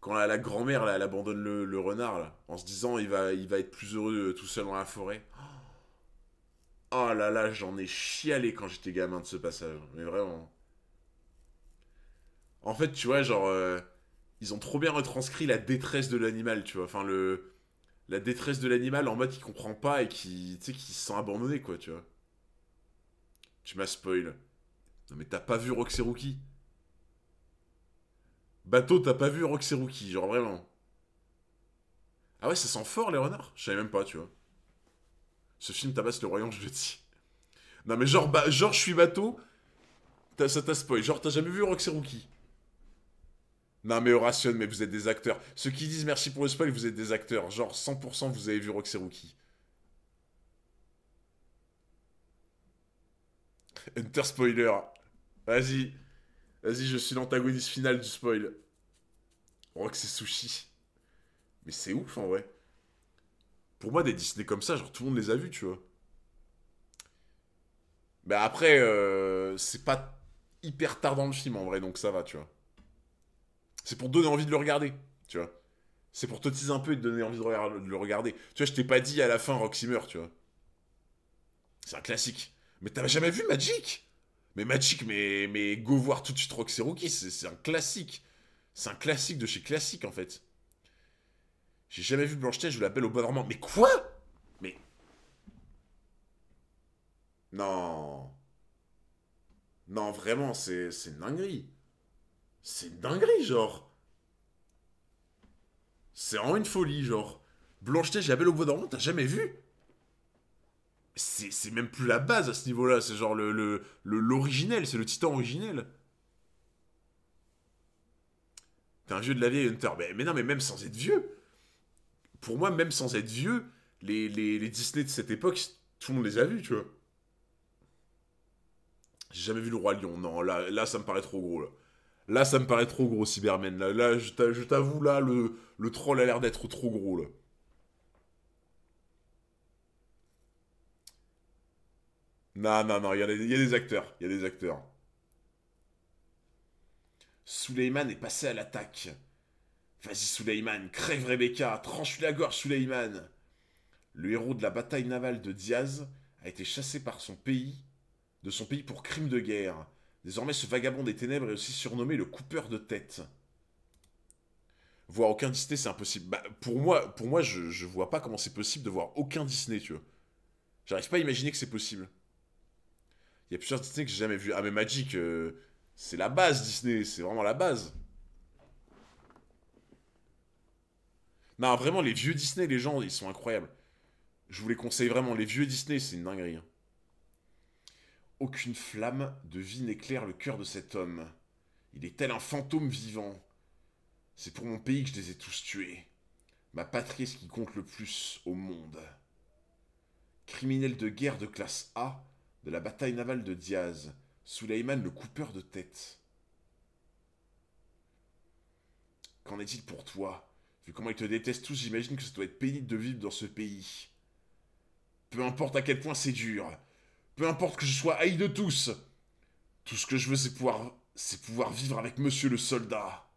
Quand la, grand-mère, là, elle abandonne le, renard, là, en se disant, il va, il va être plus heureux euh, tout seul dans la forêt. Oh, oh, là là, j'en ai chialé quand j'étais gamin de ce passage. Mais vraiment. En fait, tu vois, genre... Euh, ils ont trop bien retranscrit la détresse de l'animal, tu vois. Enfin, le la détresse de l'animal en mode qui comprend pas et qui, qui se sent abandonné, quoi, tu vois. Tu m'as spoil. Non mais t'as pas vu Roxeruki Bateau, t'as pas vu Roxeruki, genre vraiment. Ah ouais, ça sent fort les renards Je savais même pas, tu vois. Ce film tabasse le royaume, je le dis. Non mais genre, bah, genre je suis bateau, ça t'a spoil. Genre t'as jamais vu Roxeruki non mais Horation, mais vous êtes des acteurs. Ceux qui disent merci pour le spoil, vous êtes des acteurs. Genre 100% vous avez vu Roxy Rookie. Enter spoiler. Vas-y. Vas-y, je suis l'antagoniste final du spoil. Roxy Sushi. Mais c'est ouf en vrai. Pour moi, des Disney comme ça, genre tout le monde les a vus, tu vois. Mais après, euh, c'est pas hyper tard dans le film en vrai, donc ça va, tu vois. C'est pour donner envie de le regarder, tu vois. C'est pour te teaser un peu et te donner envie de, le regarder. Tu vois, je t'ai pas dit à la fin Roxy meurt, tu vois. C'est un classique. Mais t'as jamais vu Magic Mais Magic, mais, mais go voir tout de suite Roxy Rookie, c'est un classique. C'est un classique de chez classique, en fait. J'ai jamais vu blanche je l'appelle au bon moment. Mais quoi Mais... Non... Non, vraiment, c'est une dinguerie. C'est une dinguerie, genre. C'est en une folie, genre. Blanche-Neige et la au Bois dormant, t'as jamais vu c'est même plus la base à ce niveau-là, c'est genre le l'originel, le, c'est le titan originel. T'es un vieux de la vieille Hunter. Mais, mais, non, mais même sans être vieux, pour moi, même sans être vieux, les, Disney de cette époque, tout le monde les a vus, tu vois. J'ai jamais vu le Roi Lion, non, là, là ça me paraît trop gros, là. Là, ça me paraît trop gros, Cybermen. Là, je t'avoue, là, le, troll a l'air d'être trop gros, Non, non, non, il y, a des acteurs. Il y a des acteurs. Suleiman est passé à l'attaque. Vas-y, Suleyman, crève Rebecca, tranche-lui la gorge, Suleiman. Le héros de la bataille navale de Diaz a été chassé par son pays, de son pays pour crime de guerre. Désormais, ce vagabond des ténèbres est aussi surnommé le coupeur de tête. Voir aucun Disney, c'est impossible. Bah, pour moi, pour moi je, vois pas comment c'est possible de voir aucun Disney, tu vois. J'arrive pas à imaginer que c'est possible. Il y a plusieurs Disney que j'ai jamais vu. Ah, mais Magic, euh, c'est la base, Disney. C'est vraiment la base. Non, vraiment, les vieux Disney, les gens, ils sont incroyables. Je vous les conseille vraiment. Les vieux Disney, c'est une dinguerie. Hein. Aucune flamme de vie n'éclaire le cœur de cet homme. Il est tel un fantôme vivant. C'est pour mon pays que je les ai tous tués. Ma patrie est ce qui compte le plus au monde. Criminel de guerre de classe A de la bataille navale de Diaz, Souleyman le coupeur de tête. Qu'en est-il pour toi Vu comment ils te détestent tous, j'imagine que ça doit être pénible de vivre dans ce pays. Peu importe à quel point c'est dur, peu importe que je sois haï de tous. Tout ce que je veux, c'est pouvoir, c'est pouvoir vivre avec monsieur le soldat.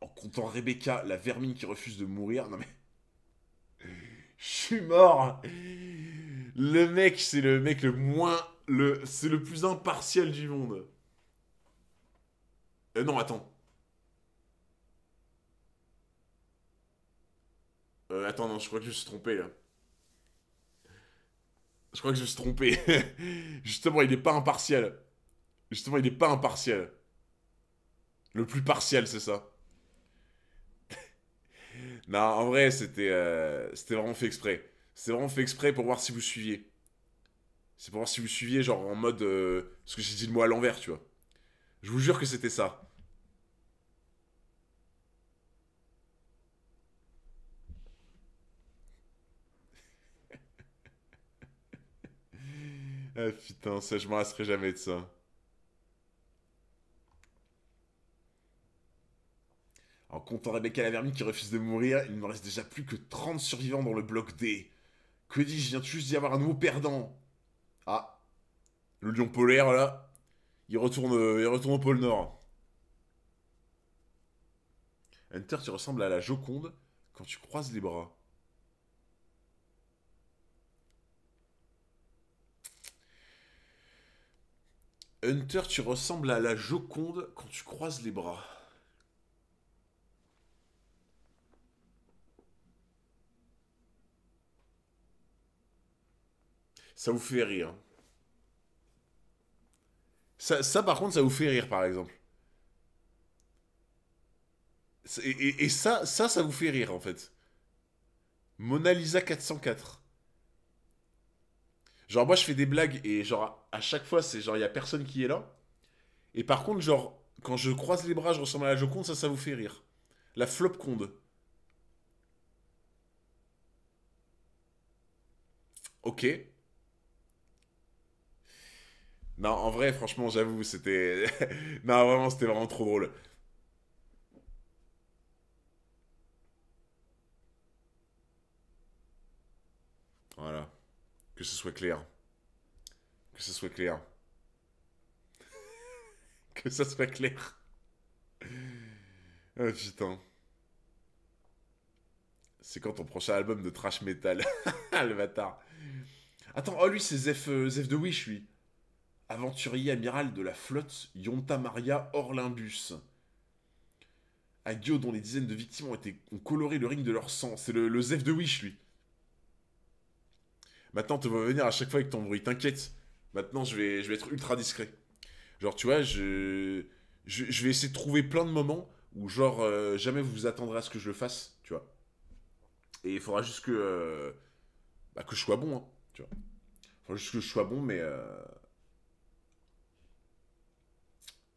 En comptant Rebecca, la vermine qui refuse de mourir. Non mais... Je suis mort Le mec, c'est le mec le moins... Le, c'est le plus impartial du monde. Euh, non, attends. Euh, attends, non, je crois que je me suis trompé, là. Je crois que je me suis trompé. Justement, il n'est pas impartial. Justement, il n'est pas impartial. Le plus partiel, c'est ça. non, en vrai, c'était euh, c'était vraiment fait exprès. C'était vraiment fait exprès pour voir si vous suiviez. C'est pour voir si vous suiviez, genre en mode. Euh, ce que j'ai dit le mot à l'envers, tu vois. Je vous jure que c'était ça. Ah putain, ça, je m'en lasserai jamais de ça. En comptant Rebecca la vermine qui refuse de mourir, il ne me reste déjà plus que 30 survivants dans le bloc D. Que dis-je, je viens juste d'y avoir un nouveau perdant. Ah, le lion polaire là, il retourne, il retourne au pôle Nord. Hunter, tu ressembles à la Joconde quand tu croises les bras. Hunter, tu ressembles à la Joconde quand tu croises les bras. Ça vous fait rire. Ça, par contre, ça vous fait rire, par exemple. Et, et ça, ça, ça vous fait rire, en fait. Mona Lisa 404. Genre, moi, je fais des blagues et, genre, à chaque fois, c'est genre, il n'y a personne qui est là. Et par contre, genre, quand je croise les bras, je ressemble à la Joconde, ça, ça vous fait rire. La flopconde. Ok. Non, en vrai, franchement, j'avoue, c'était. non, vraiment, c'était vraiment trop drôle. Que ce soit clair. Que ce soit clair. que ça soit clair. Ah putain. C'est quand ton prochain album de trash metal Le bâtard. Attends, oh lui c'est euh, Zef, de Wish lui. Aventurier amiral de la flotte Yonta Maria Orlimbus. adio dont les dizaines de victimes ont, été, coloré le ring de leur sang. C'est le, le Zef de Wish lui. Maintenant, tu vas venir à chaque fois avec ton bruit. T'inquiète. Maintenant, je vais, je vais être ultra discret. Genre, tu vois, je, je, vais essayer de trouver plein de moments où, genre, euh, jamais vous vous attendrez à ce que je le fasse, tu vois. Et il faudra juste que, euh, bah, que je sois bon, hein, tu vois. Il faudra juste que je sois bon, mais. Euh,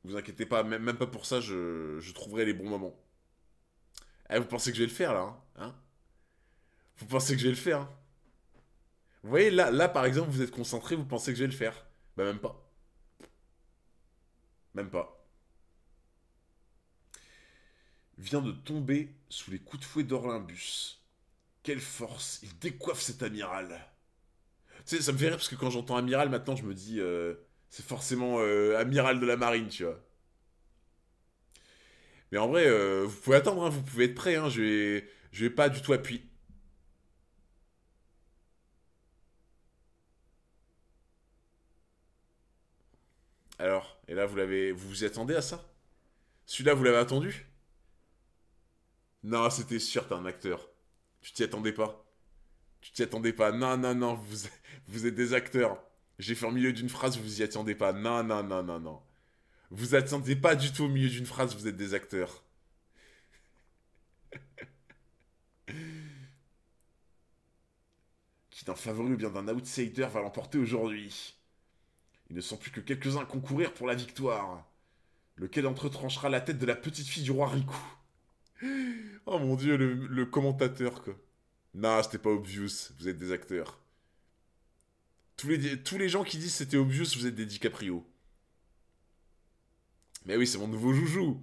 vous inquiétez pas, même, pas pour ça, je, trouverai les bons moments. Eh, vous pensez que je vais le faire, là hein, hein Vous pensez que je vais le faire hein vous voyez, là, là, par exemple, vous êtes concentré, vous pensez que je vais le faire. Bah, même pas. Même pas. Vient de tomber sous les coups de fouet d'Orlimbus. Quelle force Il décoiffe cet amiral Tu sais, ça me fait rire parce que quand j'entends amiral, maintenant, je me dis. Euh, c'est forcément euh, amiral de la marine, tu vois. Mais en vrai, euh, vous pouvez attendre, hein. vous pouvez être prêt. Hein. je, vais, je vais pas du tout appuyer. Alors, et là, vous l'avez, vous vous attendez à ça Celui-là, vous l'avez attendu Non, c'était sûr, t'es un acteur. Tu t'y attendais pas. Tu t'y attendais pas. Non, non, non, vous, êtes des acteurs. J'ai fait au milieu d'une phrase, vous y attendez pas. Non, non, non, non, non. Vous attendez pas du tout au milieu d'une phrase, vous êtes des acteurs. qui d'un favori ou bien d'un outsider va l'emporter aujourd'hui il ne sont plus que quelques-uns à concourir pour la victoire. Lequel d'entre tranchera la tête de la petite fille du roi Riku Oh mon dieu, le, commentateur, quoi. Nah, c'était pas obvious, vous êtes des acteurs. Tous les, tous les gens qui disent c'était obvious, vous êtes des DiCaprio. Mais oui, c'est mon nouveau joujou.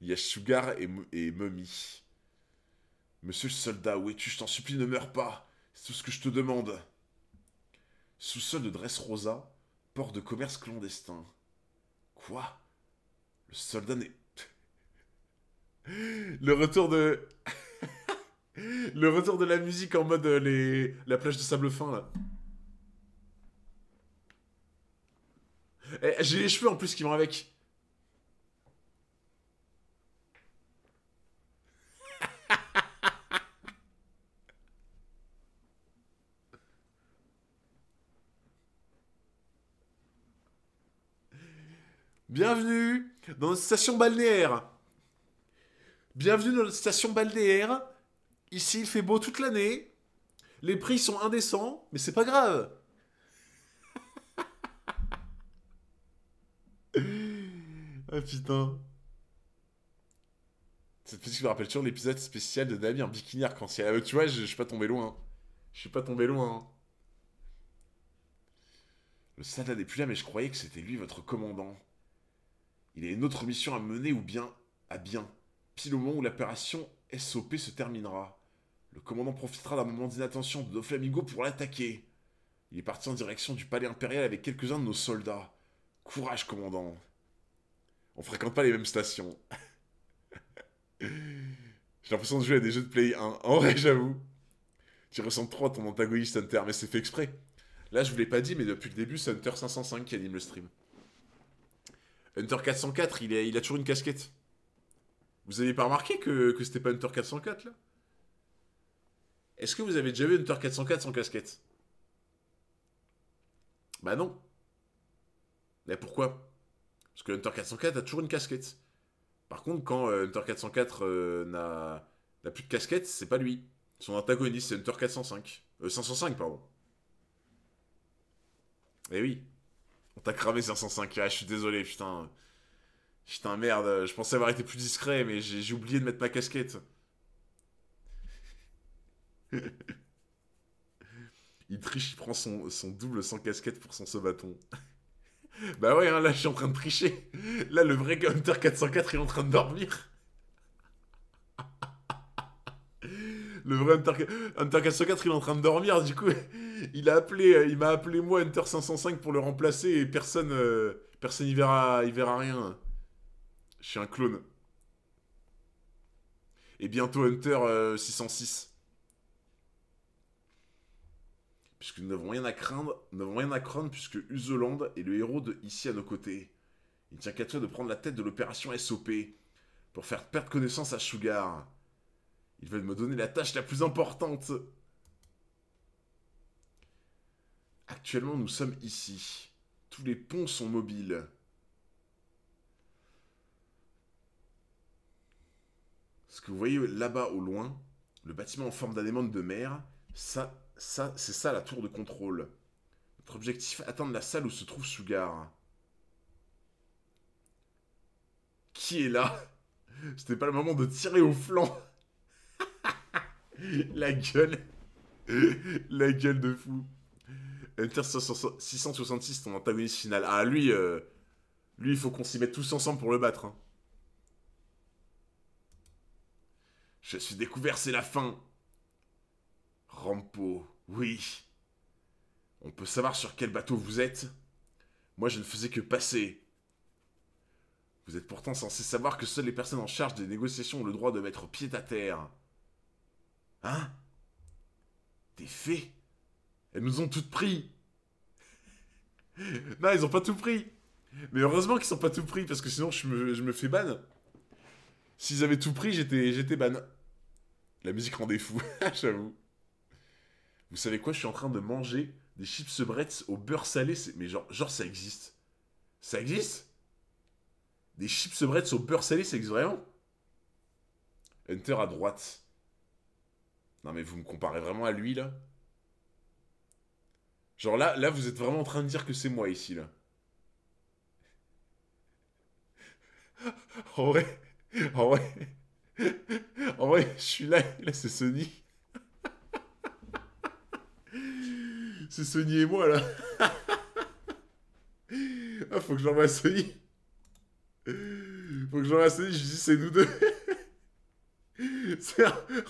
Il y a Sugar et, et Mummy. Monsieur le soldat, oui, tu, je t'en supplie, ne meurs pas. C'est tout ce que je te demande. Sous-sol de Rosa, port de commerce clandestin. Quoi Le soldat n'est... le retour de... le retour de la musique en mode euh, les... la plage de sable fin, là. Eh, j'ai les cheveux en plus qui vont avec. Bienvenue dans notre station balnéaire. Bienvenue dans notre station balnéaire. Ici, il fait beau toute l'année. Les prix sont indécents, mais c'est pas grave. ah putain. Cette petite me rappelle toujours l'épisode spécial de Damien Bikini quand en ciel ah, tu vois, je, suis pas tombé loin. Je suis pas tombé loin. Le là, n'est plus là, mais je croyais que c'était lui votre commandant. Il a une autre mission à mener ou bien à bien, pile au moment où l'opération SOP se terminera. Le commandant profitera d'un moment d'inattention de nos flamingos pour l'attaquer. Il est parti en direction du palais impérial avec quelques-uns de nos soldats. Courage, commandant. On fréquente pas les mêmes stations. J'ai l'impression de jouer à des jeux de Play 1. En vrai, j'avoue. Tu ressens trop à ton antagoniste Hunter, mais c'est fait exprès. Là, je vous l'ai pas dit, mais depuis le début, c'est Hunter 505 qui anime le stream. Hunter 404, il, est, il a toujours une casquette. Vous avez pas remarqué que, que c'était pas Hunter 404 là Est-ce que vous avez déjà vu Hunter 404 sans casquette Bah non. Mais pourquoi Parce que Hunter 404 a toujours une casquette. Par contre, quand euh, Hunter 404 euh, n'a plus de casquette, c'est pas lui. Son antagoniste, c'est Hunter 405. Euh, 505, pardon. Eh oui. On t'a cramé 505K, je suis désolé, putain. Putain, merde, je pensais avoir été plus discret, mais j'ai oublié de mettre ma casquette. il triche, il prend son, double sans casquette pour son bâton. bah ouais, hein, là je suis en train de tricher. Là le vrai Hunter 404 est en train de dormir. le vrai Hunter, Hunter 404, il est en train de dormir. Du coup, il a appelé, il m'a appelé moi Hunter 505 pour le remplacer et personne, n'y euh, personne verra, y verra rien. Je suis un clone. Et bientôt Hunter 606. Euh, puisque nous n'avons rien à craindre, rien à puisque usoland est le héros de ici à nos côtés. Il tient qu'à toi de prendre la tête de l'opération SOP pour faire perdre connaissance à Sugar. Ils veulent me donner la tâche la plus importante. Actuellement, nous sommes ici. Tous les ponts sont mobiles. Ce que vous voyez là-bas au loin, le bâtiment en forme d'anémone de mer, ça, ça, c'est ça la tour de contrôle. Notre objectif, atteindre la salle où se trouve Sugar. Qui est là Ce C'était pas le moment de tirer au flanc la gueule. La gueule de fou. Enter 666, ton antagoniste final. Ah, lui, euh, lui, il faut qu'on s'y mette tous ensemble pour le battre. Hein. Je suis découvert, c'est la fin. Rampo, oui. On peut savoir sur quel bateau vous êtes Moi, je ne faisais que passer. Vous êtes pourtant censé savoir que seules les personnes en charge des négociations ont le droit de mettre pied à terre. Hein Des fées Elles nous ont toutes pris Non, ils ont pas tout pris Mais heureusement qu'ils sont pas tout pris, parce que sinon je me, fais ban. S'ils avaient tout pris, j'étais, j'étais ban. La musique rendait fou, j'avoue. Vous savez quoi, je suis en train de manger des chips bretts au beurre salé. Mais genre, genre, ça existe. Ça existe Des chips bretts au beurre salé, c'est existe vraiment Enter à droite. Non mais vous me comparez vraiment à lui là Genre là, là vous êtes vraiment en train de dire que c'est moi ici là. En vrai, en vrai, en vrai, je suis là, là c'est Sony. C'est Sony et moi là. Ah, faut que j'envoie Sony. Faut que j'envoie Sony, je dis c'est nous deux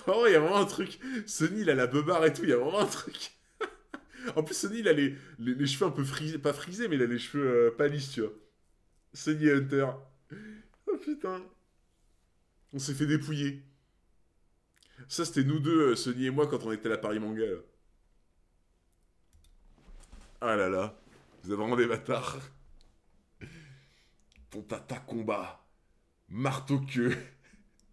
oh, il y a vraiment un truc. Sonny il a la beubare et tout, il y a vraiment un truc. en plus, Sony, il a les, cheveux un peu frisés, pas frisés, mais il a les cheveux euh, Pas lisses tu vois. Sony Hunter. Oh putain. On s'est fait dépouiller. Ça, c'était nous deux, euh, Sony et moi, quand on était à la Paris Manga. Ah là là. Vous avez vraiment des bâtards. Ton tata combat. Marteau queue.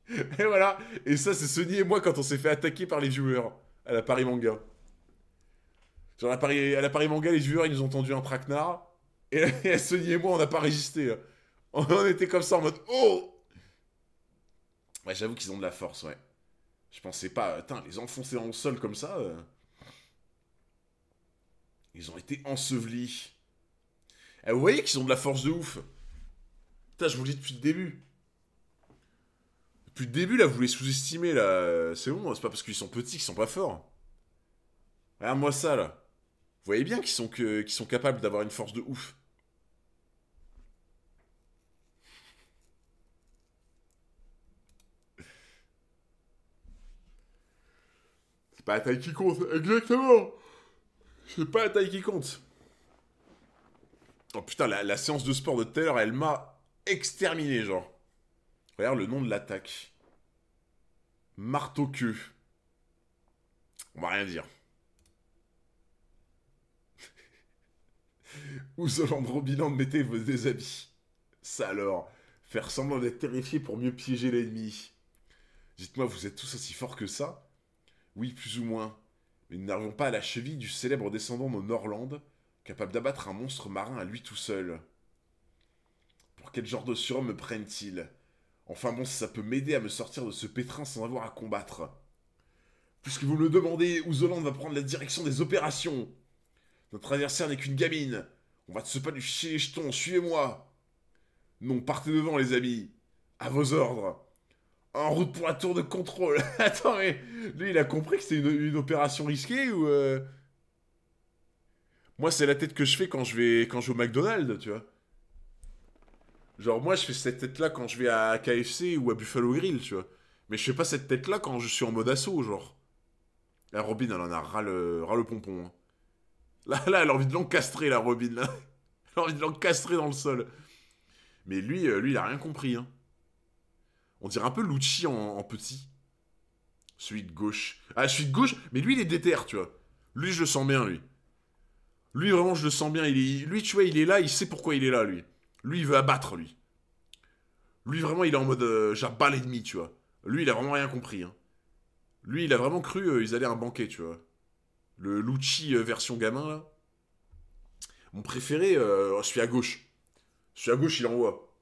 Et voilà. Et ça, c'est Sony et moi quand on s'est fait attaquer par les viewers à la Paris Manga. Genre, à la Paris, à la Paris Manga, les viewers, ils nous ont tendu un traquenard. Et, à Sony et moi, on n'a pas résisté. On était comme ça en mode Oh Ouais, j'avoue qu'ils ont de la force, ouais. Je pensais pas, putain, les enfoncer en sol comme ça. Euh. Ils ont été ensevelis. Eh, vous voyez qu'ils ont de la force de ouf. Putain, je vous le dis depuis le début. Depuis le début, là, vous les sous-estimez, là. Euh, c'est bon, c'est pas parce qu'ils sont petits qu'ils sont pas forts. Regarde-moi ça, là. Vous voyez bien qu'ils sont, sont capables d'avoir une force de ouf. C'est pas la taille qui compte, exactement C'est pas la taille qui compte Oh putain, la, séance de sport de Taylor, elle m'a exterminé, genre. Regarde le nom de l'attaque. Marteau queue. On va rien dire. Où Ou robinant mettez vos déshabits. Ça alors, faire semblant d'être terrifié pour mieux piéger l'ennemi. Dites-moi, vous êtes tous aussi forts que ça Oui, plus ou moins. Mais nous n'arrivons pas à la cheville du célèbre descendant de Norland, capable d'abattre un monstre marin à lui tout seul. Pour quel genre de surhomme me prennent-ils Enfin bon, ça peut m'aider à me sortir de ce pétrin sans avoir à combattre. Puisque vous me le demandez, Ouzoland va prendre la direction des opérations. Notre adversaire n'est qu'une gamine. On va de ce pas du chier, les jetons, suivez-moi. Non, partez devant, les amis. À vos ordres. En route pour la tour de contrôle. Attends, mais lui, il a compris que c'était une, opération risquée ou. Euh? Moi, c'est la tête que je fais quand je vais, quand je vais au McDonald's, tu vois. Genre, moi, je fais cette tête-là quand je vais à KFC ou à Buffalo Grill, tu vois. Mais je fais pas cette tête-là quand je suis en mode assaut, genre. La Robin, elle en a ras le, pompon. Hein. Là, là, elle a envie de l'encastrer, la Robin. Elle a envie de l'encastrer dans le sol. Mais lui, euh, lui, il a rien compris. Hein. On dirait un peu Lucci en, petit. suite gauche. Ah, suite de gauche, mais lui, il est déter, tu vois. Lui, je le sens bien, lui. Lui, vraiment, je le sens bien. Il Lui, tu vois, il est là, il sait pourquoi il est là, lui. Lui, il veut abattre, lui. Lui, vraiment, il est en mode j'abats euh, l'ennemi, tu vois. Lui, il a vraiment rien compris. Hein. Lui, il a vraiment cru qu'ils euh, ils allaient à un banquet, tu vois. Le Lucci euh, version gamin, là. Mon préféré, oh, je suis à gauche. Je suis à gauche, il envoie.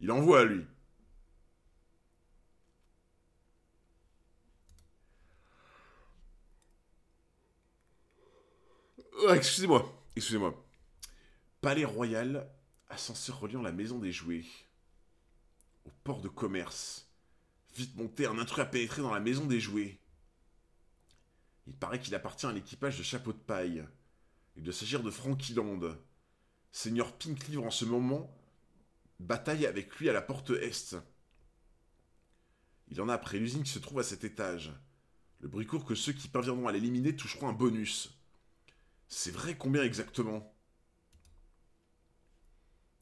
Il envoie, lui. Excusez-moi, excusez-moi. Palais Royal, Ascenseur reliant la maison des jouets. Au port de commerce. Vite monter, un intrus a pénétré dans la maison des jouets. Il paraît qu'il appartient à l'équipage de Chapeau de Paille. Il doit s'agir de Frankie Land. Seigneur Pink livre en ce moment bataille avec lui à la porte est. Il en a après l'usine qui se trouve à cet étage. Le bruit court que ceux qui parviendront à l'éliminer toucheront un bonus. C'est vrai combien exactement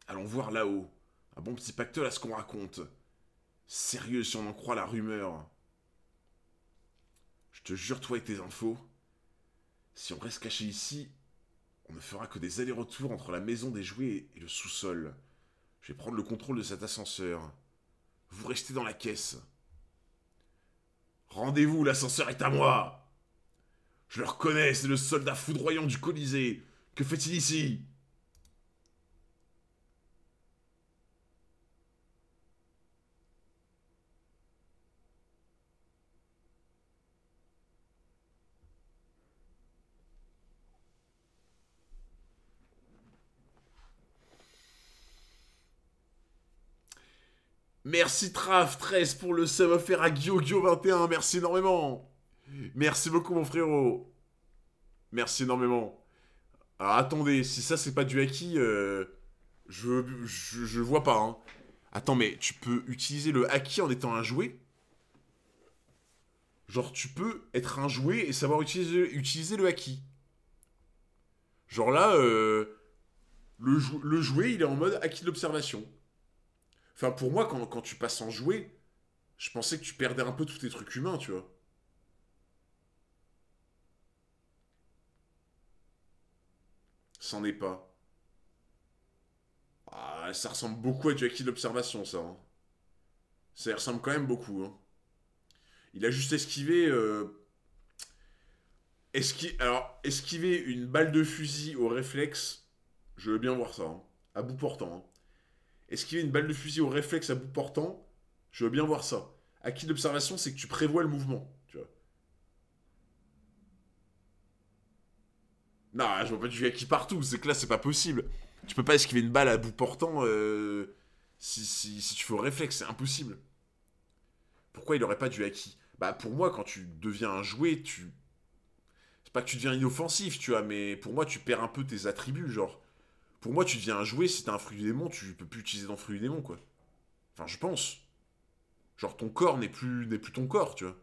Allons voir là-haut. Un bon petit pactole à ce qu'on raconte. Sérieux si on en croit la rumeur. Je te jure, toi et tes infos, si on reste caché ici, on ne fera que des allers-retours entre la maison des jouets et le sous-sol. Je vais prendre le contrôle de cet ascenseur. Vous restez dans la caisse. Rendez-vous, l'ascenseur est à moi Je le reconnais, c'est le soldat foudroyant du Colisée. Que fait-il ici Merci Traf13 pour le sub faire à GyoGyo21. Merci énormément. Merci beaucoup, mon frérot. Merci énormément. Alors, attendez, si ça, c'est pas du haki, euh, je, vois pas. Hein. Attends, mais tu peux utiliser le haki en étant un jouet Genre, tu peux être un jouet et savoir utiliser, le haki. Genre là, euh, le, le jouet, il est en mode haki de l'observation. Enfin, pour moi, quand, tu passes en jouer, je pensais que tu perdais un peu tous tes trucs humains, tu vois. C'en est pas. Ah, ça ressemble beaucoup à du acquis l'observation, ça. Hein. Ça ressemble quand même beaucoup. Hein. Il a juste esquivé. Euh... Alors, esquiver une balle de fusil au réflexe, je veux bien voir ça. Hein. À bout portant. Hein esquiver une balle de fusil au réflexe à bout portant, je veux bien voir ça. Acquis d'observation, c'est que tu prévois le mouvement, tu vois. Non, je vois pas du acquis partout, c'est que là, c'est pas possible. Tu peux pas esquiver une balle à bout portant euh, si, si, tu fais au réflexe, c'est impossible. Pourquoi il aurait pas du acquis Bah, pour moi, quand tu deviens un jouet, tu. C'est pas que tu deviens inoffensif, tu vois, mais pour moi, tu perds un peu tes attributs, genre pour moi, tu deviens un jouet si t'as un fruit du démon, tu peux plus utiliser ton fruit du démon, quoi. Enfin, je pense. Genre, ton corps n'est plus, plus ton corps, tu vois.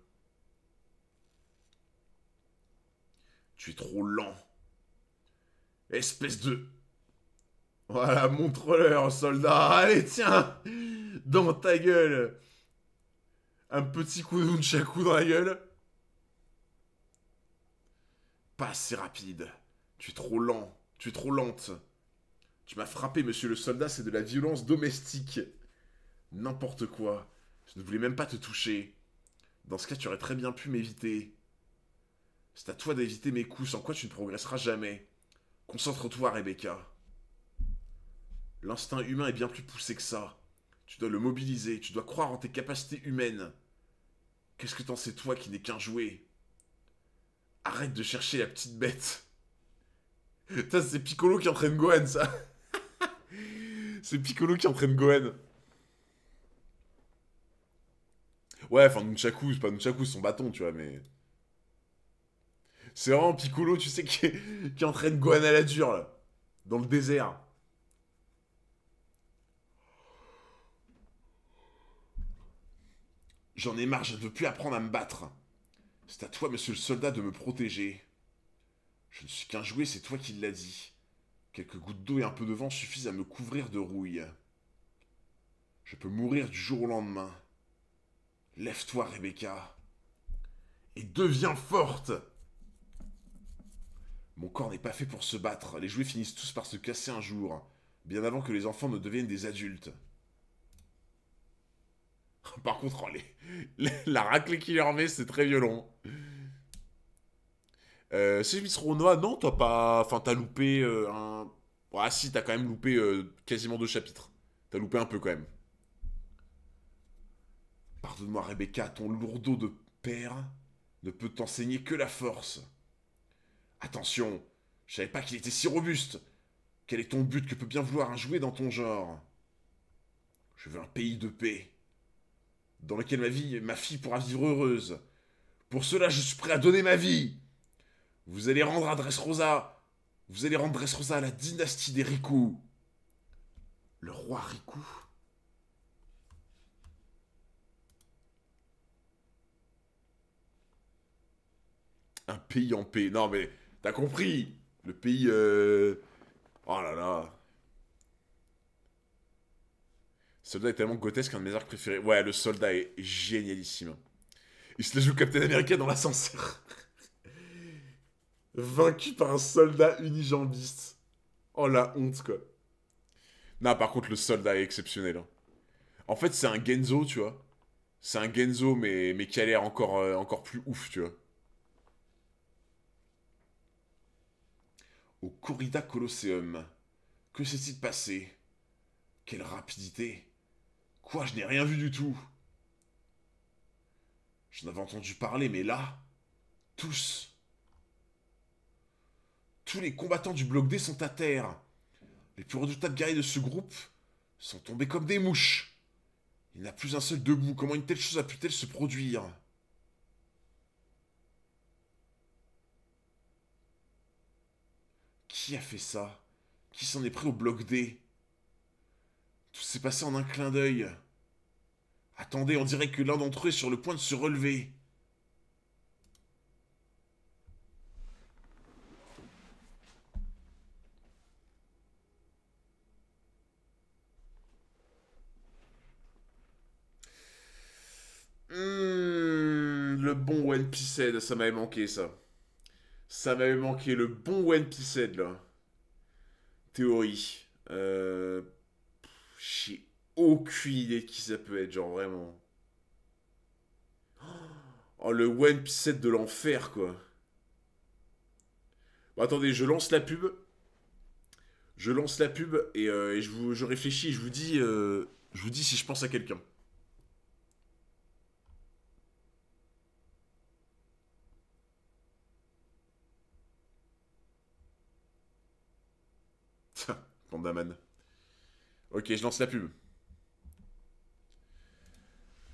Tu es trop lent. Espèce de. Voilà, montre-leur, soldat. Allez, tiens Dans ta gueule Un petit coup de coup dans la gueule. Pas assez rapide. Tu es trop lent. Tu es trop lente. Tu m'as frappé, monsieur le soldat, c'est de la violence domestique. N'importe quoi. Je ne voulais même pas te toucher. Dans ce cas, tu aurais très bien pu m'éviter. C'est à toi d'éviter mes coups, sans quoi tu ne progresseras jamais. Concentre-toi, Rebecca. L'instinct humain est bien plus poussé que ça. Tu dois le mobiliser, tu dois croire en tes capacités humaines. Qu'est-ce que t'en sais toi qui n'es qu'un jouet Arrête de chercher la petite bête. Putain, c'est Piccolo qui entraîne Gohan, ça c'est Piccolo qui entraîne Gohan. Ouais, enfin, Nunchaku, c'est pas Nunchaku, son bâton, tu vois, mais... C'est vraiment Piccolo, tu sais, qui, qui entraîne Gohan à la dure, là. Dans le désert. J'en ai marre, je ne veux plus apprendre à me battre. C'est à toi, monsieur le soldat, de me protéger. Je ne suis qu'un jouet, c'est toi qui l'as dit. Quelques gouttes d'eau et un peu de vent suffisent à me couvrir de rouille. Je peux mourir du jour au lendemain. Lève-toi, Rebecca, et deviens forte. Mon corps n'est pas fait pour se battre. Les jouets finissent tous par se casser un jour, bien avant que les enfants ne deviennent des adultes. Par contre, oh, la raclée qu'il leur met, c'est très violent. Euh, Miss Ronoa, non, toi pas. Enfin, t'as loupé euh, un. Ah si, t'as quand même loupé euh, quasiment deux chapitres. T'as loupé un peu quand même. Pardonne-moi, Rebecca, ton lourdeau de père ne peut t'enseigner que la force. Attention, je savais pas qu'il était si robuste. Quel est ton but que peut bien vouloir un jouet dans ton genre Je veux un pays de paix, dans lequel ma vie, ma fille pourra vivre heureuse. Pour cela, je suis prêt à donner ma vie. Vous allez rendre à Rosa Vous allez rendre Dressrosa à la dynastie des Riku Le roi Riku Un pays en paix. Non mais, t'as compris Le pays... Euh... Oh là là soldat est tellement grotesque, un de mes arcs préférés. Ouais, le soldat est génialissime. Il se la joue capitaine America dans l'ascenseur. vaincu par un soldat unijambiste. Oh la honte, quoi. Non, par contre, le soldat est exceptionnel. Hein. En fait, c'est un Genzo, tu vois. C'est un Genzo, mais, mais qui a l'air encore, euh, encore plus ouf, tu vois. Au Corrida Colosseum. Que s'est-il passé Quelle rapidité Quoi, je n'ai rien vu du tout Je n'avais entendu parler, mais là, tous, tous les combattants du bloc D sont à terre. Les plus redoutables guerriers de ce groupe sont tombés comme des mouches. Il n'y a plus un seul debout. Comment une telle chose a pu-t-elle se produire Qui a fait ça Qui s'en est pris au bloc D Tout s'est passé en un clin d'œil. Attendez, on dirait que l'un d'entre eux est sur le point de se relever. bon One Piece ça m'avait manqué ça. Ça m'avait manqué le bon One Piece là. Théorie. Euh, j'ai aucune idée de qui ça peut être, genre vraiment. Oh, le One Piece de l'enfer quoi. attendez, je lance la pub. Je lance la pub et, euh, je, vous, réfléchis je vous dis, euh, je vous dis si je pense à quelqu'un. Ok, je lance la pub.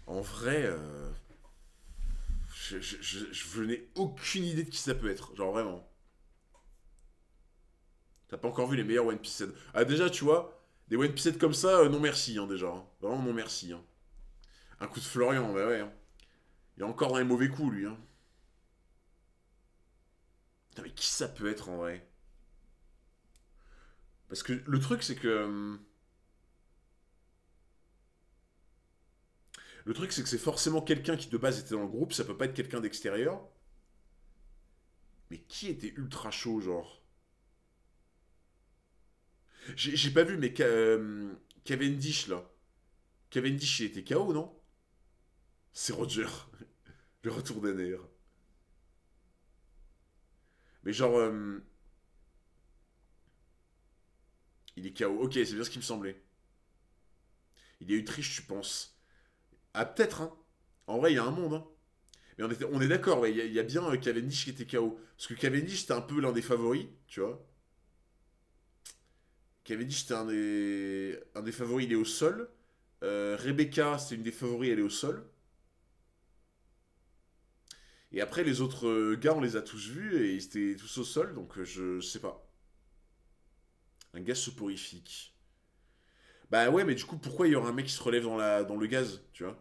En vrai, euh, je, n'ai aucune idée de qui ça peut être. Genre vraiment. T'as pas encore vu les meilleurs One Piece Ah déjà, tu vois, des One Piece comme ça, euh, non merci, hein, déjà. Hein. Vraiment non merci. Hein. Un coup de Florian, bah ouais. Hein. Il est encore un mauvais coup, lui. Putain, mais qui ça peut être en vrai parce que le truc, c'est que. Euh, le truc, c'est que c'est forcément quelqu'un qui de base était dans le groupe, ça peut pas être quelqu'un d'extérieur. Mais qui était ultra chaud, genre J'ai pas vu, mais Kevin euh, Cavendish, là. Cavendish, il était KO, non C'est Roger. le retour des Mais genre, euh, Il est KO. Ok, c'est bien ce qui me semblait. Il est triche, tu penses Ah, peut-être, hein. En vrai, il y a un monde, hein. Mais on, on est d'accord, il y, a bien Kavendish Cavendish qui était KO. Parce que Cavendish, c'était un peu l'un des favoris, tu vois. Cavendish, c'était un des, un des favoris, il est au sol. Euh, Rebecca, c'est une des favoris, elle est au sol. Et après, les autres euh, gars, on les a tous vus et ils étaient tous au sol, donc je, euh, je sais pas. Un gaz soporifique. Bah ouais, mais du coup, pourquoi il y aura un mec qui se relève dans, la, dans le gaz, tu vois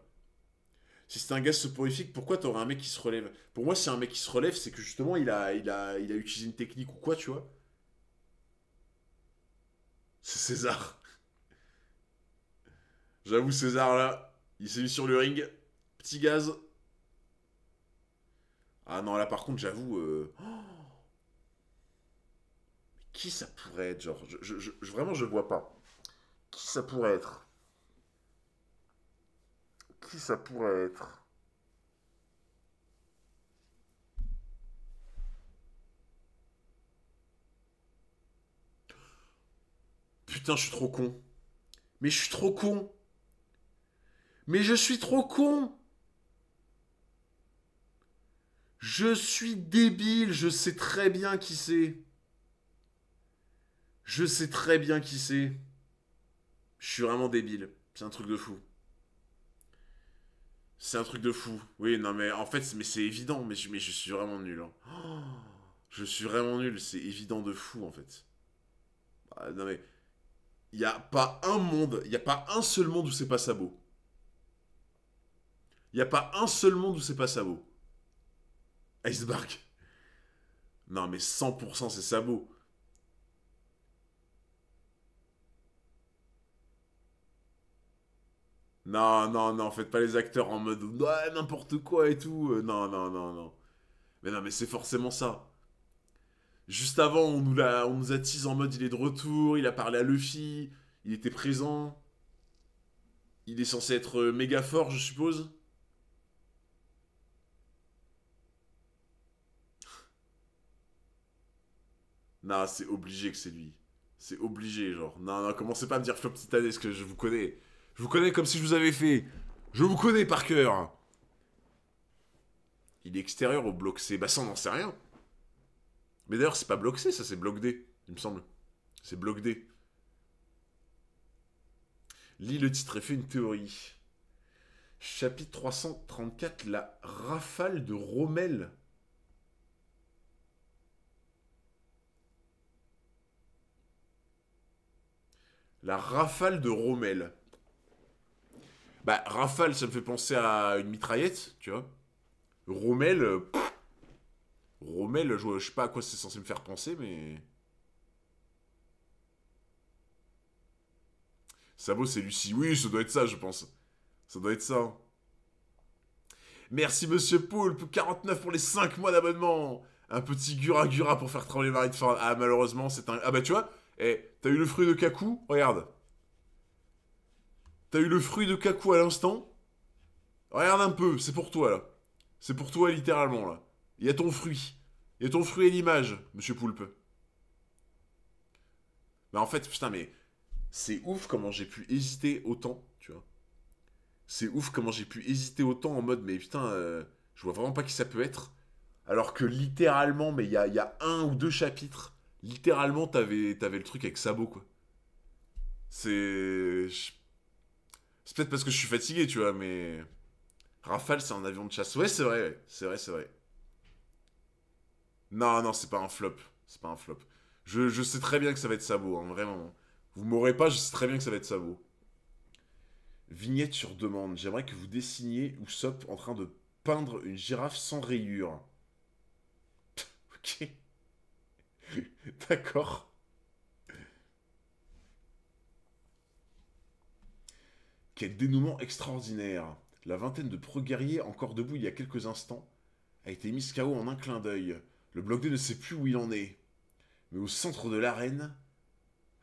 Si c'était un gaz soporifique, pourquoi t'aurais un mec qui se relève Pour moi, si un mec qui se relève, c'est que justement, il a, il, a, il a utilisé une technique ou quoi, tu vois C'est César. J'avoue, César, là, il s'est mis sur le ring. Petit gaz. Ah non, là, par contre, j'avoue... Euh, qui ça pourrait être Genre, je, je, vraiment, je vois pas. Qui ça pourrait être Qui ça pourrait être Putain, je suis trop con. Mais je suis trop con. Mais je suis trop con. Je suis débile, je sais très bien qui c'est. Je sais très bien qui c'est. Je suis vraiment débile. C'est un truc de fou. C'est un truc de fou. Oui, non, mais en fait, mais c'est évident. Mais je, mais je suis vraiment nul. Hein. je suis vraiment nul. C'est évident de fou, en fait. Ah, non, mais. Il n'y a pas un monde. Il n'y a pas un seul monde où c'est pas sabot. Il n'y a pas un seul monde où c'est pas sabot. Iceberg. Non, mais 100% c'est sabot. Non, non, non, faites pas les acteurs en mode ouais, n'importe quoi et tout. Euh, non, non, non, non. Mais non, mais c'est forcément ça. Juste avant, on nous, a, on nous attise en mode il est de retour, il a parlé à Luffy, il était présent. Il est censé être euh, méga fort, je suppose. non, c'est obligé que c'est lui. C'est obligé, genre. Non, non, commencez pas à me dire Flop que je vous connais. Je vous connais comme si je vous avais fait. Je vous connais par cœur. Il est extérieur au bloc C. Bah ça, on n'en sait rien. Mais d'ailleurs, c'est pas bloc C, ça, c'est bloc D, il me semble. C'est bloc D. Lis le titre et fais une théorie. Chapitre 334, la rafale de Rommel. La rafale de Rommel. Bah, Rafale, ça me fait penser à une mitraillette, tu vois. Rommel. Euh, Rommel, je, sais pas à quoi c'est censé me faire penser, mais. Savo, c'est Lucie. Oui, ça doit être ça, je pense. Ça doit être ça. Merci, monsieur pour 49 pour les 5 mois d'abonnement. Un petit gura-gura pour faire trembler Marie de Ah, malheureusement, c'est un. Ah, bah, tu vois, eh, t'as eu le fruit de Kaku Regarde. T'as eu le fruit de Kaku à l'instant Regarde un peu, c'est pour toi là. C'est pour toi littéralement là. Il y a ton fruit. Il y a ton fruit et l'image, monsieur Poulpe. Bah en fait, putain, mais c'est ouf comment j'ai pu hésiter autant, tu vois. C'est ouf comment j'ai pu hésiter autant en mode, mais putain, euh, je vois vraiment pas qui ça peut être. Alors que littéralement, mais il y a, un ou deux chapitres, littéralement, t'avais avais le truc avec Sabo, quoi. C'est. C'est peut-être parce que je suis fatigué, tu vois, mais. Rafale, c'est un avion de chasse. Ouais, c'est vrai, c'est vrai, c'est vrai. Non, non, c'est pas un flop. C'est pas un flop. Je, sais très bien que ça va être Sabot, hein, vraiment. Vous m'aurez pas, je sais très bien que ça va être Sabot. Vignette sur demande. J'aimerais que vous dessiniez Usopp en train de peindre une girafe sans rayures. ok. D'accord. Quel dénouement extraordinaire La vingtaine de pro-guerriers encore debout il y a quelques instants a été mise KO en un clin d'œil. Le bloc D ne sait plus où il en est. Mais au centre de l'arène...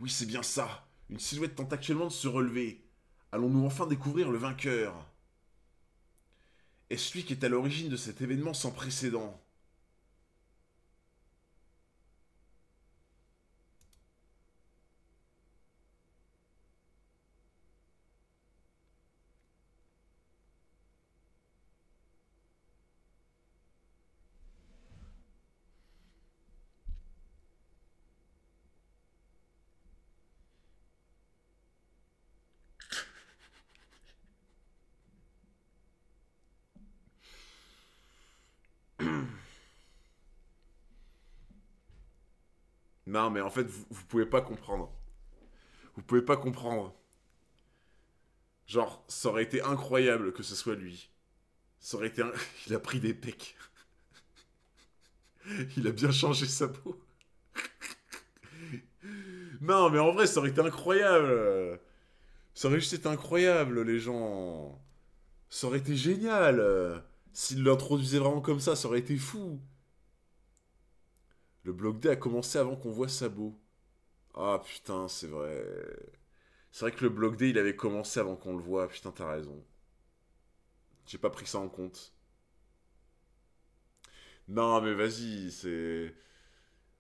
Oui, c'est bien ça Une silhouette tente actuellement de se relever. Allons-nous enfin découvrir le vainqueur Est-ce lui qui est à l'origine de cet événement sans précédent Non, mais en fait, vous, vous pouvez pas comprendre. Vous pouvez pas comprendre. Genre, ça aurait été incroyable que ce soit lui. Ça aurait été. Il a pris des pecs. Il a bien changé sa peau. non, mais en vrai, ça aurait été incroyable. Ça aurait juste été incroyable, les gens. Ça aurait été génial. S'il l'introduisait vraiment comme ça, ça aurait été fou. Le bloc D a commencé avant qu'on voit Sabot. Ah putain, c'est vrai. C'est vrai que le bloc D, il avait commencé avant qu'on le voit. Putain, t'as raison. J'ai pas pris ça en compte. Non, mais vas-y, c'est.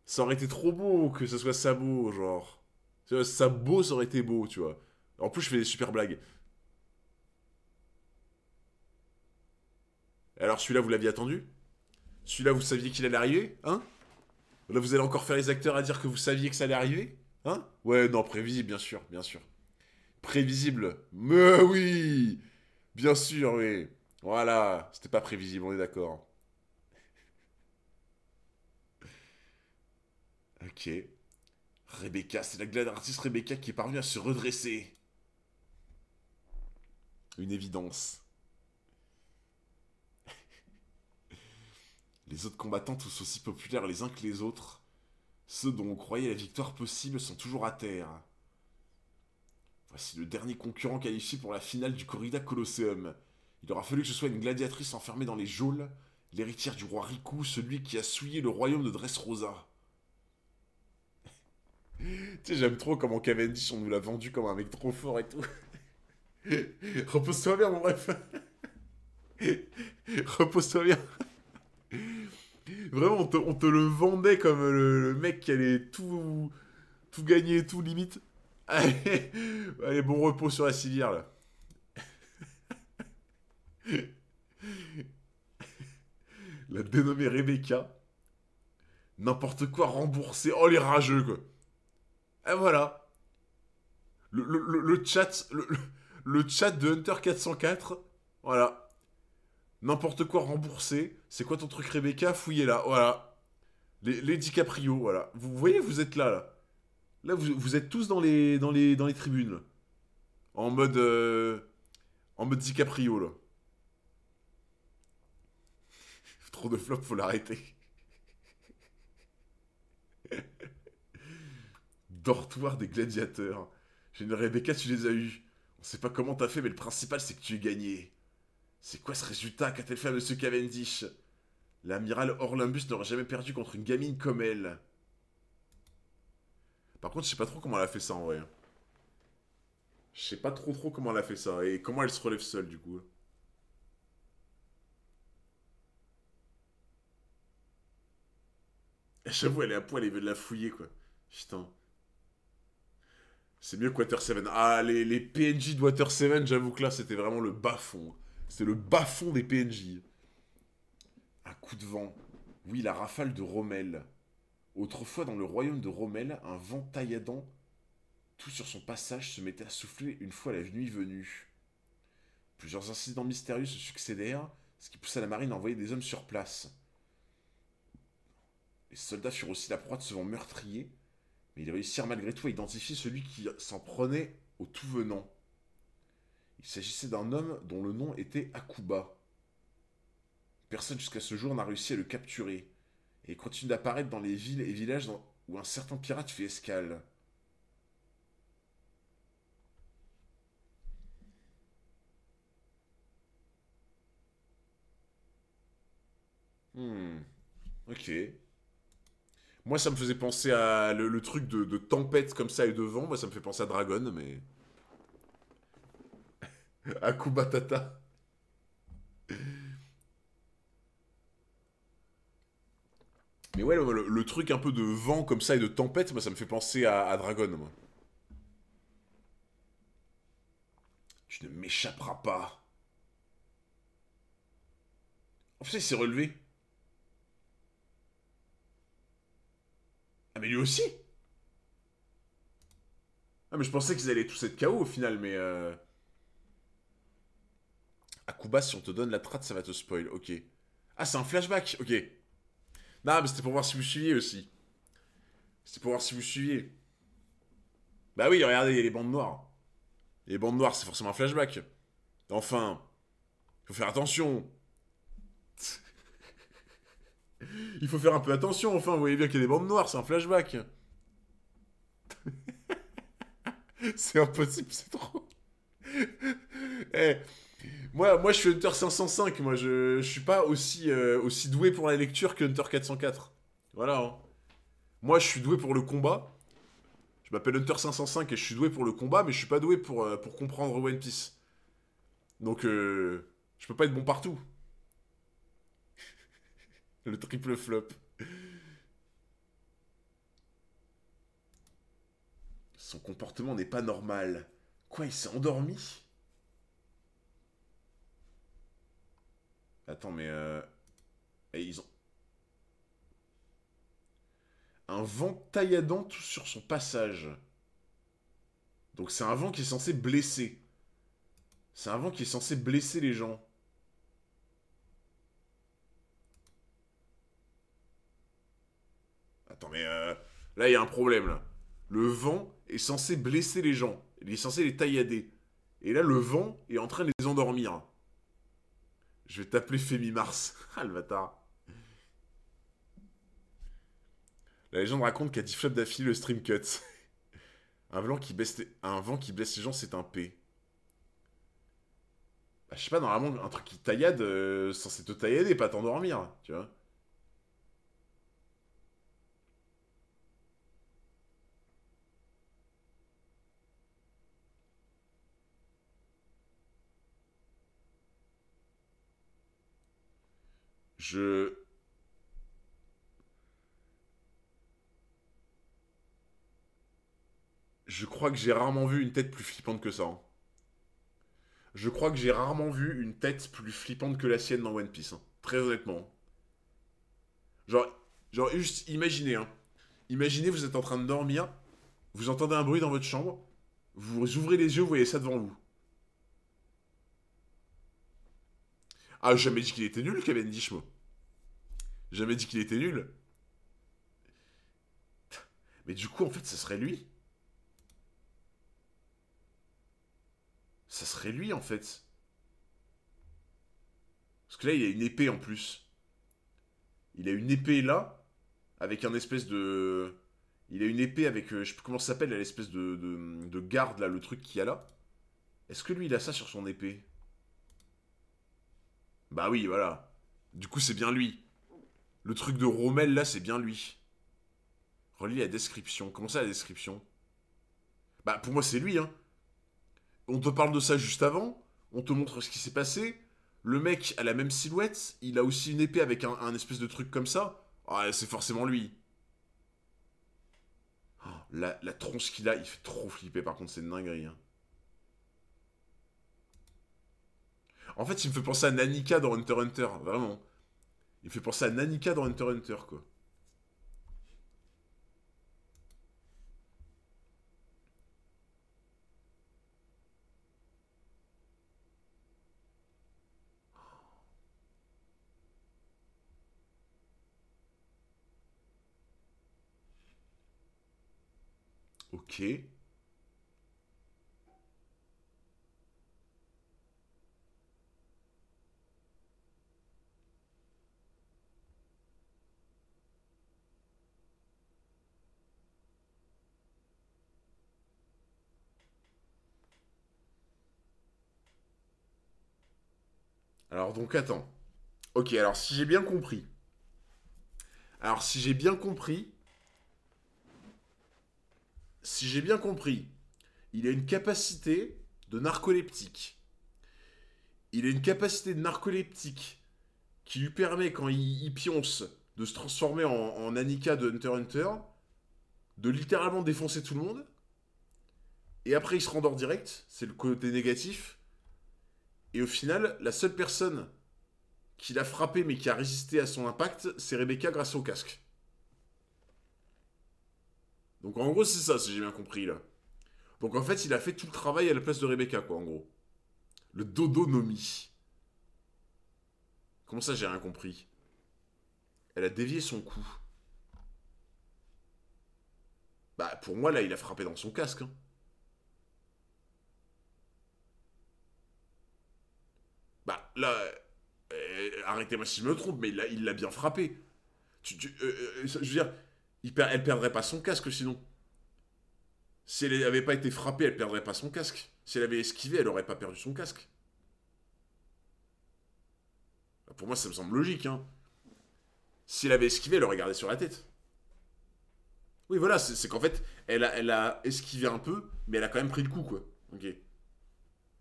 Ça aurait été trop beau que ce soit Sabot, genre. Euh, Sabot, ça aurait été beau, tu vois. En plus, je fais des super blagues. Alors, celui-là, vous l'aviez attendu Celui-là, vous saviez qu'il allait arriver Hein Là, vous allez encore faire les acteurs à dire que vous saviez que ça allait arriver Hein Ouais, non, prévisible, bien sûr, bien sûr. Prévisible. Mais oui Bien sûr, oui. Voilà, c'était pas prévisible, on est d'accord. ok. Rebecca, c'est la glade artiste Rebecca qui est parvenue à se redresser. Une évidence. Les autres combattants, tous aussi populaires les uns que les autres, ceux dont on croyait la victoire possible sont toujours à terre. Voici le dernier concurrent qualifié pour la finale du Corrida Colosseum. Il aura fallu que ce soit une gladiatrice enfermée dans les geôles, l'héritière du roi Riku, celui qui a souillé le royaume de Dressrosa. tu sais, j'aime trop comment Cavendish, on nous l'a vendu comme un mec trop fort et tout. Repose-toi bien, mon ref. Repose-toi bien. Vraiment, on te, le vendait comme le, mec qui allait tout, tout gagner, tout limite. Allez, bon repos sur la civière là. la dénommée Rebecca. N'importe quoi remboursé. Oh les rageux quoi. Et voilà. Le, le chat le, le chat de Hunter 404. Voilà n'importe quoi remboursé. C'est quoi ton truc, Rebecca Fouillez là, voilà. Les, les, DiCaprio, voilà. Vous voyez, vous êtes là, là. Là, vous, êtes tous dans les, dans les, dans les tribunes, En mode. Euh, en mode DiCaprio, là. Trop de flop, faut l'arrêter. Dortoir des gladiateurs. J'ai une Rebecca, tu les as eus. On sait pas comment t'as fait, mais le principal, c'est que tu es gagné. C'est quoi ce résultat qu'a-t-elle fait à Monsieur Cavendish L'amiral Orlumbus n'aurait jamais perdu contre une gamine comme elle. Par contre, je sais pas trop comment elle a fait ça en vrai. Je sais pas trop trop comment elle a fait ça et comment elle se relève seule du coup. J'avoue, elle est à poil, elle veut de la fouiller quoi. Putain. C'est mieux que Water 7. Ah, les, les PNJ de Water 7, j'avoue que là, c'était vraiment le bas fond. C'est le bas-fond des PNJ. Un coup de vent. Oui, la rafale de Rommel. Autrefois, dans le royaume de Rommel, un vent tailladant tout sur son passage se mettait à souffler une fois la nuit venue. Plusieurs incidents mystérieux se succédèrent, ce qui poussa la marine à envoyer des hommes sur place. Les soldats furent aussi la proie de ce vent meurtrier, mais ils réussirent malgré tout à identifier celui qui s'en prenait au tout venant. Il s'agissait d'un homme dont le nom était Akuba. Personne jusqu'à ce jour n'a réussi à le capturer, et il continue d'apparaître dans les villes et villages où un certain pirate fait escale. Hmm. Ok. Moi, ça me faisait penser à le, truc de, de, tempête comme ça et de vent. Moi, ça me fait penser à Dragon, mais. Akubatata. Mais ouais, le, truc un peu de vent comme ça et de tempête, ça me fait penser à, Dragon. Moi. Tu ne m'échapperas pas. En fait, il s'est relevé. Ah, mais lui aussi Ah, mais je pensais qu'ils allaient tous être KO au final, mais... Euh... À coup si on te donne la traite, ça va te spoil. Ok. Ah, c'est un flashback Ok. Non, mais c'était pour voir si vous suiviez aussi. C'était pour voir si vous suiviez. Bah oui, regardez, il y a les bandes noires. Les bandes noires, c'est forcément un flashback. Enfin, faut faire attention. il faut faire un peu attention, enfin, vous voyez bien qu'il y a des bandes noires, c'est un flashback. c'est impossible, c'est trop. Eh, moi, je suis Hunter 505. Moi, je, je suis pas aussi, euh, aussi doué pour la lecture que Hunter 404. Voilà. Hein. Moi, je suis doué pour le combat. Je m'appelle Hunter 505 et je suis doué pour le combat, mais je suis pas doué pour, euh, pour comprendre One Piece. Donc, euh, je peux pas être bon partout. le triple flop. Son comportement n'est pas normal. Quoi, il s'est endormi Attends, mais... Euh, ils ont... Un vent tailladant tout sur son passage. Donc c'est un vent qui est censé blesser. C'est un vent qui est censé blesser les gens. Attends, mais euh, là, il y a un problème, là. Le vent est censé blesser les gens. Il est censé les taillader. Et là, le vent est en train de les endormir. Je vais t'appeler Femi Mars. ah, La légende raconte qu'à 10 flops d'affilée, le stream cut. un, vent qui blesse les... un vent qui blesse gens, c'est un P. Bah, je sais pas, normalement, un truc qui taillade, euh, censé te taillader, pas t'endormir, tu vois. je je crois que j'ai rarement vu une tête plus flippante que ça. Hein. Je crois que j'ai rarement vu une tête plus flippante que la sienne dans One Piece. Hein. Très honnêtement. Genre, genre juste imaginez. Hein. Imaginez, vous êtes en train de dormir, vous entendez un bruit dans votre chambre, vous ouvrez les yeux, vous voyez ça devant vous. Ah, jamais dit qu'il était nul, Kevin moi jamais dit qu'il était nul. Mais du coup, en fait, ce serait lui. Ça serait lui, en fait. Parce que là, il a une épée en plus. Il a une épée là, avec un espèce de... Il a une épée avec, euh, je sais plus comment ça s'appelle, l'espèce de, de, de, garde, là, le truc qu'il y a là. Est-ce que lui, il a ça sur son épée Bah oui, voilà. Du coup, c'est bien lui. Le truc de Rommel, là, c'est bien lui. Relis la description. Comment ça, la description Bah, pour moi, c'est lui, hein. On te parle de ça juste avant. On te montre ce qui s'est passé. Le mec a la même silhouette. Il a aussi une épée avec un, espèce de truc comme ça. Ah, c'est forcément lui. Oh, la, la, tronche qu'il a, il fait trop flipper. Par contre, c'est une dinguerie, hein. En fait, il me fait penser à Nanika dans Hunter Hunter, vraiment. Il fait penser à Nanika dans Hunter Hunter, quoi. Ok. Alors donc attends. Ok, alors si j'ai bien compris. Alors si j'ai bien compris. Si j'ai bien compris, il a une capacité de narcoleptique. Il a une capacité de narcoleptique qui lui permet, quand il, pionce, de se transformer en, Anika Annika de Hunter Hunter, de littéralement défoncer tout le monde. Et après, il se rendort direct. C'est le côté négatif. Et au final, la seule personne qui l'a frappé mais qui a résisté à son impact, c'est Rebecca grâce au casque. Donc en gros, c'est ça, si j'ai bien compris là. Donc en fait, il a fait tout le travail à la place de Rebecca, quoi, en gros. Le dodo nomi. Comment ça, j'ai rien compris Elle a dévié son coup. Bah, pour moi, là, il a frappé dans son casque. Hein. Bah là, euh, arrêtez-moi si je me trompe, mais il l'a bien frappé. Tu, euh, euh, je veux dire, il ne elle perdrait pas son casque sinon. Si elle n'avait pas été frappée, elle perdrait pas son casque. Si elle avait esquivé, elle aurait pas perdu son casque. Bah, pour moi, ça me semble logique. Hein. Si elle avait esquivé, elle aurait gardé sur la tête. Oui, voilà, c'est qu'en fait, elle a, elle a esquivé un peu, mais elle a quand même pris le coup, quoi. Ok.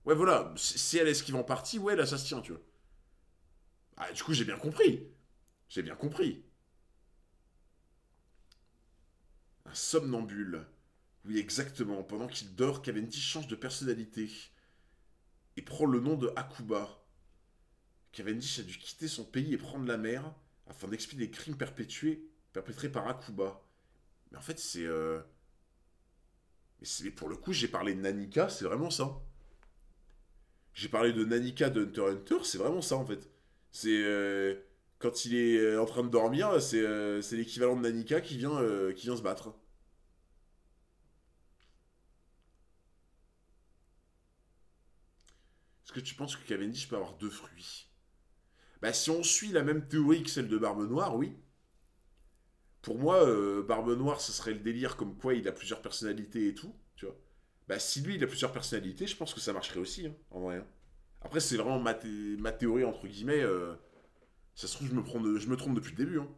Ouais, voilà, si elle va en partie, ouais, là, ça se tient, tu vois. Ah, du coup, j'ai bien compris. J'ai bien compris. Un somnambule. Oui, exactement. Pendant qu'il dort, Cavendish change de personnalité et prend le nom de Akuba. Cavendish a dû quitter son pays et prendre la mer afin d'expliquer les crimes perpétrés par Akuba. Mais en fait, c'est... Euh, mais pour le coup, j'ai parlé de Nanika, c'est vraiment ça. J'ai parlé de Nanika de Hunter Hunter, c'est vraiment ça en fait. C'est euh, quand il est euh, en train de dormir, euh, c'est l'équivalent de Nanika qui vient, qui vient se battre. Est-ce que tu penses que Cavendish peut avoir deux fruits Bah si on suit la même théorie que celle de Barbe Noire, oui. Pour moi, Barbe Noire, ce serait le délire comme quoi il a plusieurs personnalités et tout. Bah, si lui, il a plusieurs personnalités, je pense que ça marcherait aussi, hein, en vrai. Hein. Après, c'est vraiment ma, théorie, entre guillemets. Euh, ça se trouve, je me, trompe depuis le début. Hein.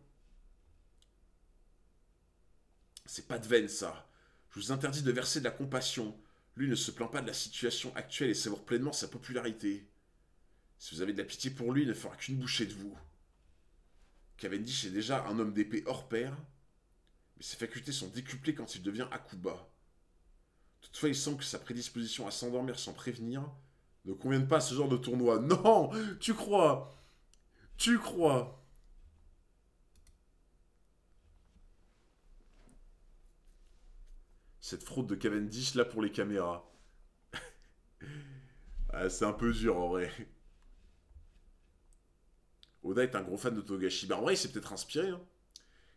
C'est pas de veine, ça. Je vous interdis de verser de la compassion. Lui ne se plaint pas de la situation actuelle et savoir pleinement sa popularité. Si vous avez de la pitié pour lui, il ne fera qu'une bouchée de vous. Cavendish est déjà un homme d'épée hors pair, mais ses facultés sont décuplées quand il devient Akuba. Toutefois, il sent que sa prédisposition à s'endormir sans prévenir ne convienne pas à ce genre de tournoi. Non Tu crois Tu crois Cette fraude de Cavendish là pour les caméras. Ah, c'est un peu dur en vrai. Oda est un gros fan de Togashi. Ben en vrai, il s'est peut-être inspiré. c'est hein.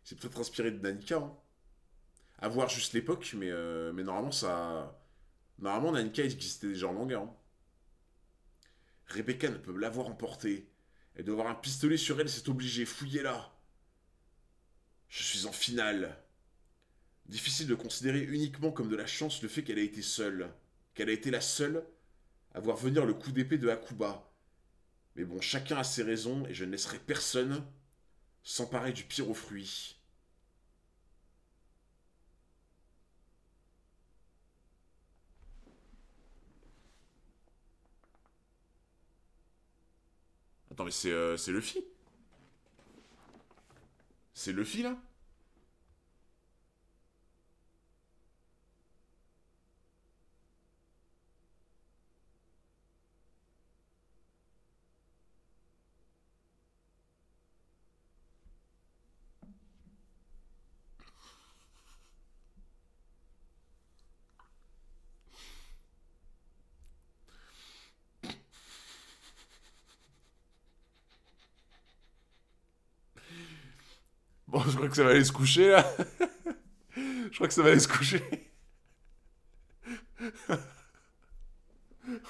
Il s'est peut-être inspiré de Nanika à voir juste l'époque, mais, normalement, euh, mais normalement, ça. Normalement, case Cage s'était déjà en longueur. Hein. Rebecca ne peut l'avoir emporté. Elle doit avoir un pistolet sur elle, c'est obligé. Fouillez-la. Je suis en finale. Difficile de considérer uniquement comme de la chance le fait qu'elle a été seule. Qu'elle a été la seule à voir venir le coup d'épée de Akuba. Mais bon, chacun a ses raisons et je ne laisserai personne s'emparer du pire aux fruits. Attends, mais c'est le euh, Luffy C'est Luffy, là que ça va aller se coucher, là. Je crois que ça va aller se coucher.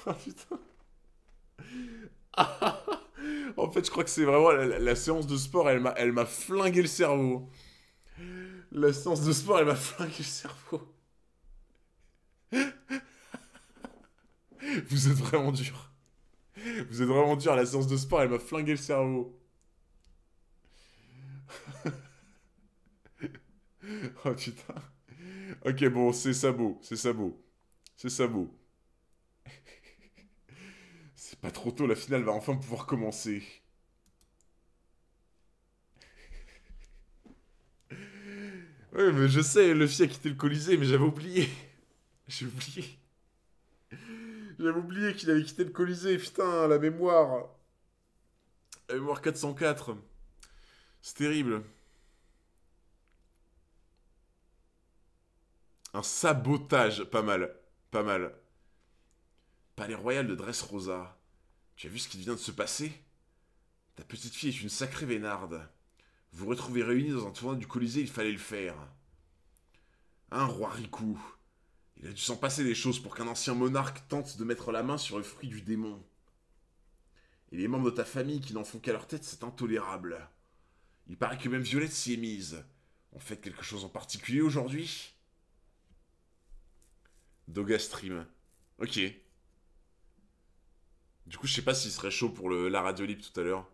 oh putain. en fait, je crois que c'est vraiment la, séance de sport, elle m'a, elle m'a flingué le cerveau. La séance de sport, elle m'a flingué le cerveau. Vous êtes vraiment dur. Vous êtes vraiment dur. La séance de sport, elle m'a flingué le cerveau. Oh putain. Ok, bon, c'est sabot, c'est sabot. C'est beau. c'est pas trop tôt, la finale va enfin pouvoir commencer. Oui, mais je sais, Luffy a quitté le Colisée, mais j'avais oublié. J'ai oublié. J'avais oublié qu'il avait quitté le Colisée, putain, la mémoire. La mémoire 404. C'est terrible. Un sabotage, pas mal. Pas mal. Palais royal de Dressrosa. Tu as vu ce qui vient de se passer Ta petite fille est une sacrée vénarde. Vous vous retrouvez réunis dans un tournoi du Colisée, il fallait le faire. Un roi ricou. Il a dû s'en passer des choses pour qu'un ancien monarque tente de mettre la main sur le fruit du démon. Et les membres de ta famille qui n'en font qu'à leur tête, c'est intolérable. Il paraît que même Violette s'y est mise. On fait quelque chose en particulier aujourd'hui Dogastream. Ok. Du coup, je sais pas s'il serait chaud pour la radio libre tout à l'heure.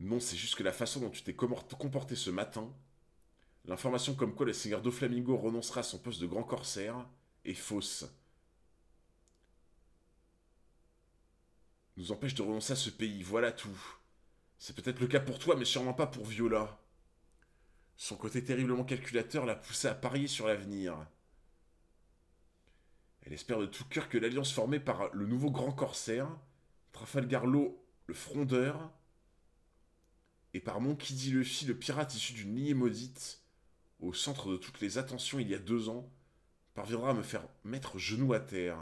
Non, c'est juste que la façon dont tu t'es comporté ce matin, l'information comme quoi le seigneur Doflamingo renoncera à son poste de grand corsaire, est fausse. Nous empêche de renoncer à ce pays, voilà tout. C'est peut-être le cas pour toi, mais sûrement pas pour Viola. Son côté terriblement calculateur l'a poussé à parier sur l'avenir. Elle espère de tout cœur que l'alliance formée par le nouveau grand corsaire, Trafalgar le frondeur, et par Monkey Luffy, le pirate issu d'une lignée maudite, au centre de toutes les attentions il y a deux ans, parviendra à me faire mettre genou à terre.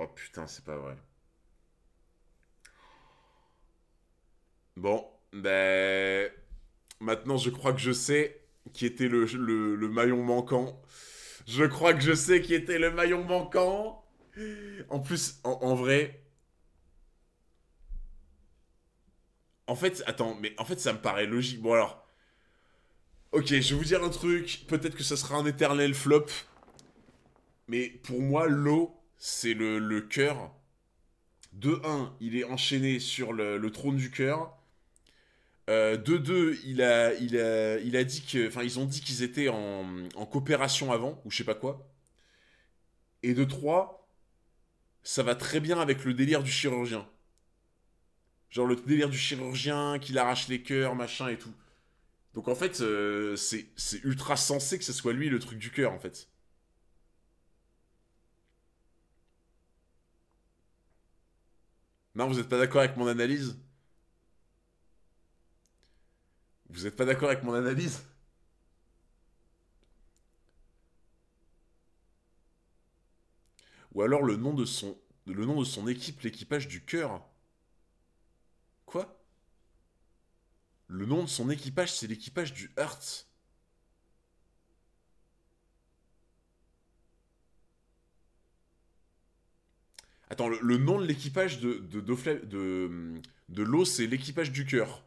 Oh putain, c'est pas vrai. Bon, ben. Maintenant, je crois que je sais qui était le, le, maillon manquant. Je crois que je sais qui était le maillon manquant. En plus, en, vrai. En fait, attends, mais en fait, ça me paraît logique. Bon, alors. Ok, je vais vous dire un truc. Peut-être que ça sera un éternel flop. Mais pour moi, l'eau, c'est le, le cœur. De 1, il est enchaîné sur le, trône du cœur. Euh, de 2, il a, il il a dit que, ils ont dit qu'ils étaient en, coopération avant, ou je sais pas quoi. Et de 3, ça va très bien avec le délire du chirurgien. Genre le délire du chirurgien, qui l'arrache les cœurs, machin et tout. Donc en fait, euh, c'est ultra sensé que ce soit lui le truc du cœur, en fait. Non, vous n'êtes pas d'accord avec mon analyse Vous n'êtes pas d'accord avec mon analyse Ou alors le nom de son, le nom de son équipe, l'équipage du cœur. Quoi Le nom de son équipage, c'est l'équipage du Heart. Attends, le, nom de l'équipage de, de l'eau, c'est l'équipage du cœur.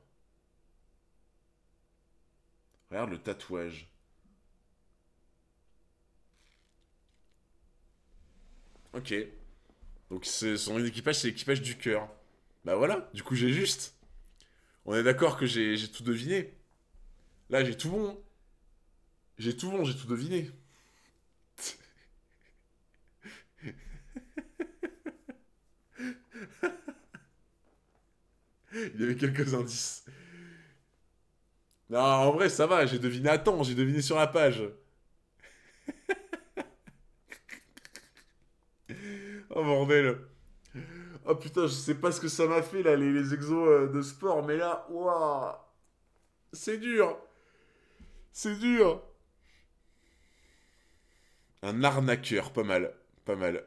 Regarde le tatouage. Ok. Donc son équipage, c'est l'équipage du cœur. Bah voilà, du coup j'ai juste. On est d'accord que j'ai tout deviné. Là j'ai tout bon. J'ai tout bon, j'ai tout deviné. Il y avait quelques indices. Non, en vrai, ça va, j'ai deviné à temps, j'ai deviné sur la page. oh bordel. Oh putain, je sais pas ce que ça m'a fait là, les, exos euh, de sport, mais là, waouh. C'est dur. C'est dur. Un arnaqueur, pas mal. Pas mal.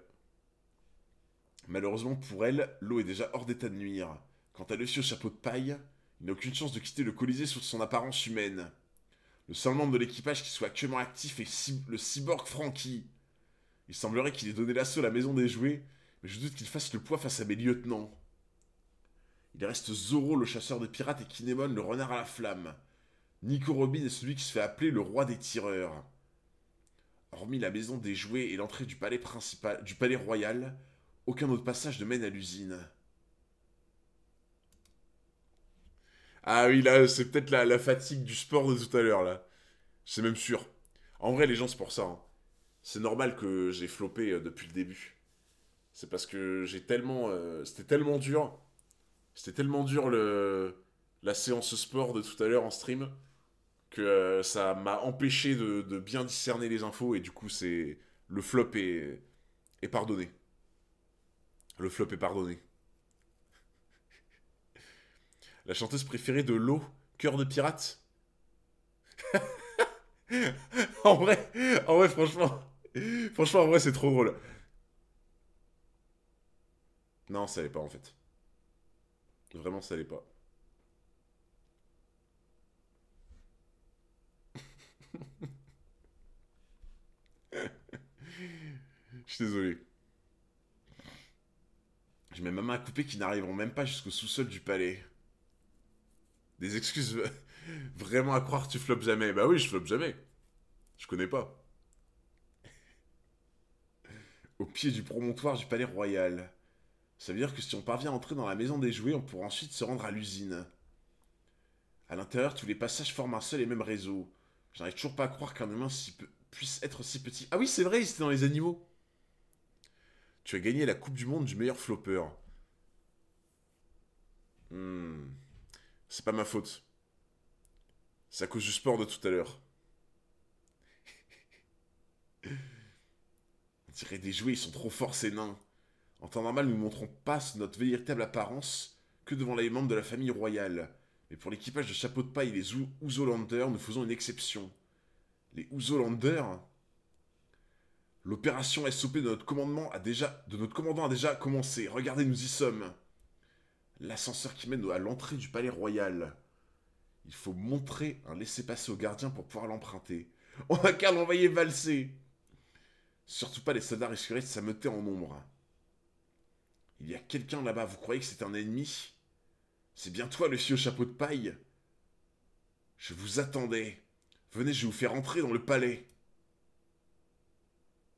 Malheureusement pour elle, l'eau est déjà hors d'état de nuire. Quant à Monsieur Chapeau de Paille, il n'a aucune chance de quitter le Colisée sous son apparence humaine. Le seul membre de l'équipage qui soit actuellement actif est le cyborg Frankie. Il semblerait qu'il ait donné l'assaut à la maison des jouets, mais je doute qu'il fasse le poids face à mes lieutenants. Il reste Zoro le chasseur de pirates et Kinemon le renard à la flamme. Nico Robin est celui qui se fait appeler le roi des tireurs. Hormis la maison des jouets et l'entrée du palais principal, du palais royal, aucun autre passage ne mène à l'usine. Ah oui, là, c'est peut-être la, fatigue du sport de tout à l'heure, là. C'est même sûr. En vrai, les gens, c'est pour ça. Hein. C'est normal que j'ai flopé euh, depuis le début. C'est parce que j'ai tellement. Euh, c'était tellement dur. C'était tellement dur le, la séance sport de tout à l'heure en stream que euh, ça m'a empêché de, bien discerner les infos et du coup, c'est. Le flop est pardonné. Le flop est pardonné la chanteuse préférée de l'eau, Cœur de Pirate. en vrai, en vrai, franchement, franchement, en vrai, c'est trop drôle. Non, ça l'est pas en fait. Vraiment, ça l'est pas. Je suis désolé. J'ai mes mains à couper qui n'arriveront même pas jusqu'au sous-sol du palais. Des excuses vraiment à croire tu floppes jamais. Bah oui, je flop jamais. Je connais pas. Au pied du promontoire du palais royal. Ça veut dire que si on parvient à entrer dans la maison des jouets, on pourra ensuite se rendre à l'usine. À l'intérieur, tous les passages forment un seul et même réseau. J'arrive toujours pas à croire qu'un humain puisse être si petit. Ah oui, c'est vrai, c'était dans les animaux. Tu as gagné la Coupe du Monde du meilleur flopper. Hmm. C'est pas ma faute. C'est à cause du sport de tout à l'heure. On dirait des jouets, ils sont trop forts ces nains. En temps normal, nous ne montrons pas notre véritable apparence que devant les membres de la famille royale. Mais pour l'équipage de chapeau de paille et les Ouzolanders, nous faisons une exception. Les Ouzolanders L'opération SOP de notre, commandement déjà, de notre commandant a déjà commencé. Regardez, nous y sommes. L'ascenseur qui mène à l'entrée du palais royal. Il faut montrer un laissez-passer au gardien pour pouvoir l'emprunter. On a qu'à l'envoyer valser. Surtout pas les soldats risqueraient de s'ameuter en nombre. Il y a quelqu'un là-bas, vous croyez que c'est un ennemi C'est bien toi, le au chapeau de paille Je vous attendais. Venez, je vais vous faire entrer dans le palais.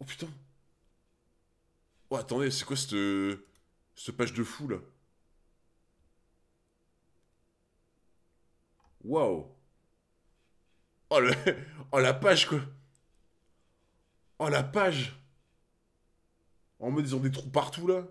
Oh putain. Oh attendez, c'est quoi ce euh, ce page de fou là Waouh oh, le... Oh, la page quoi Oh la page En mode ils ont des trous partout là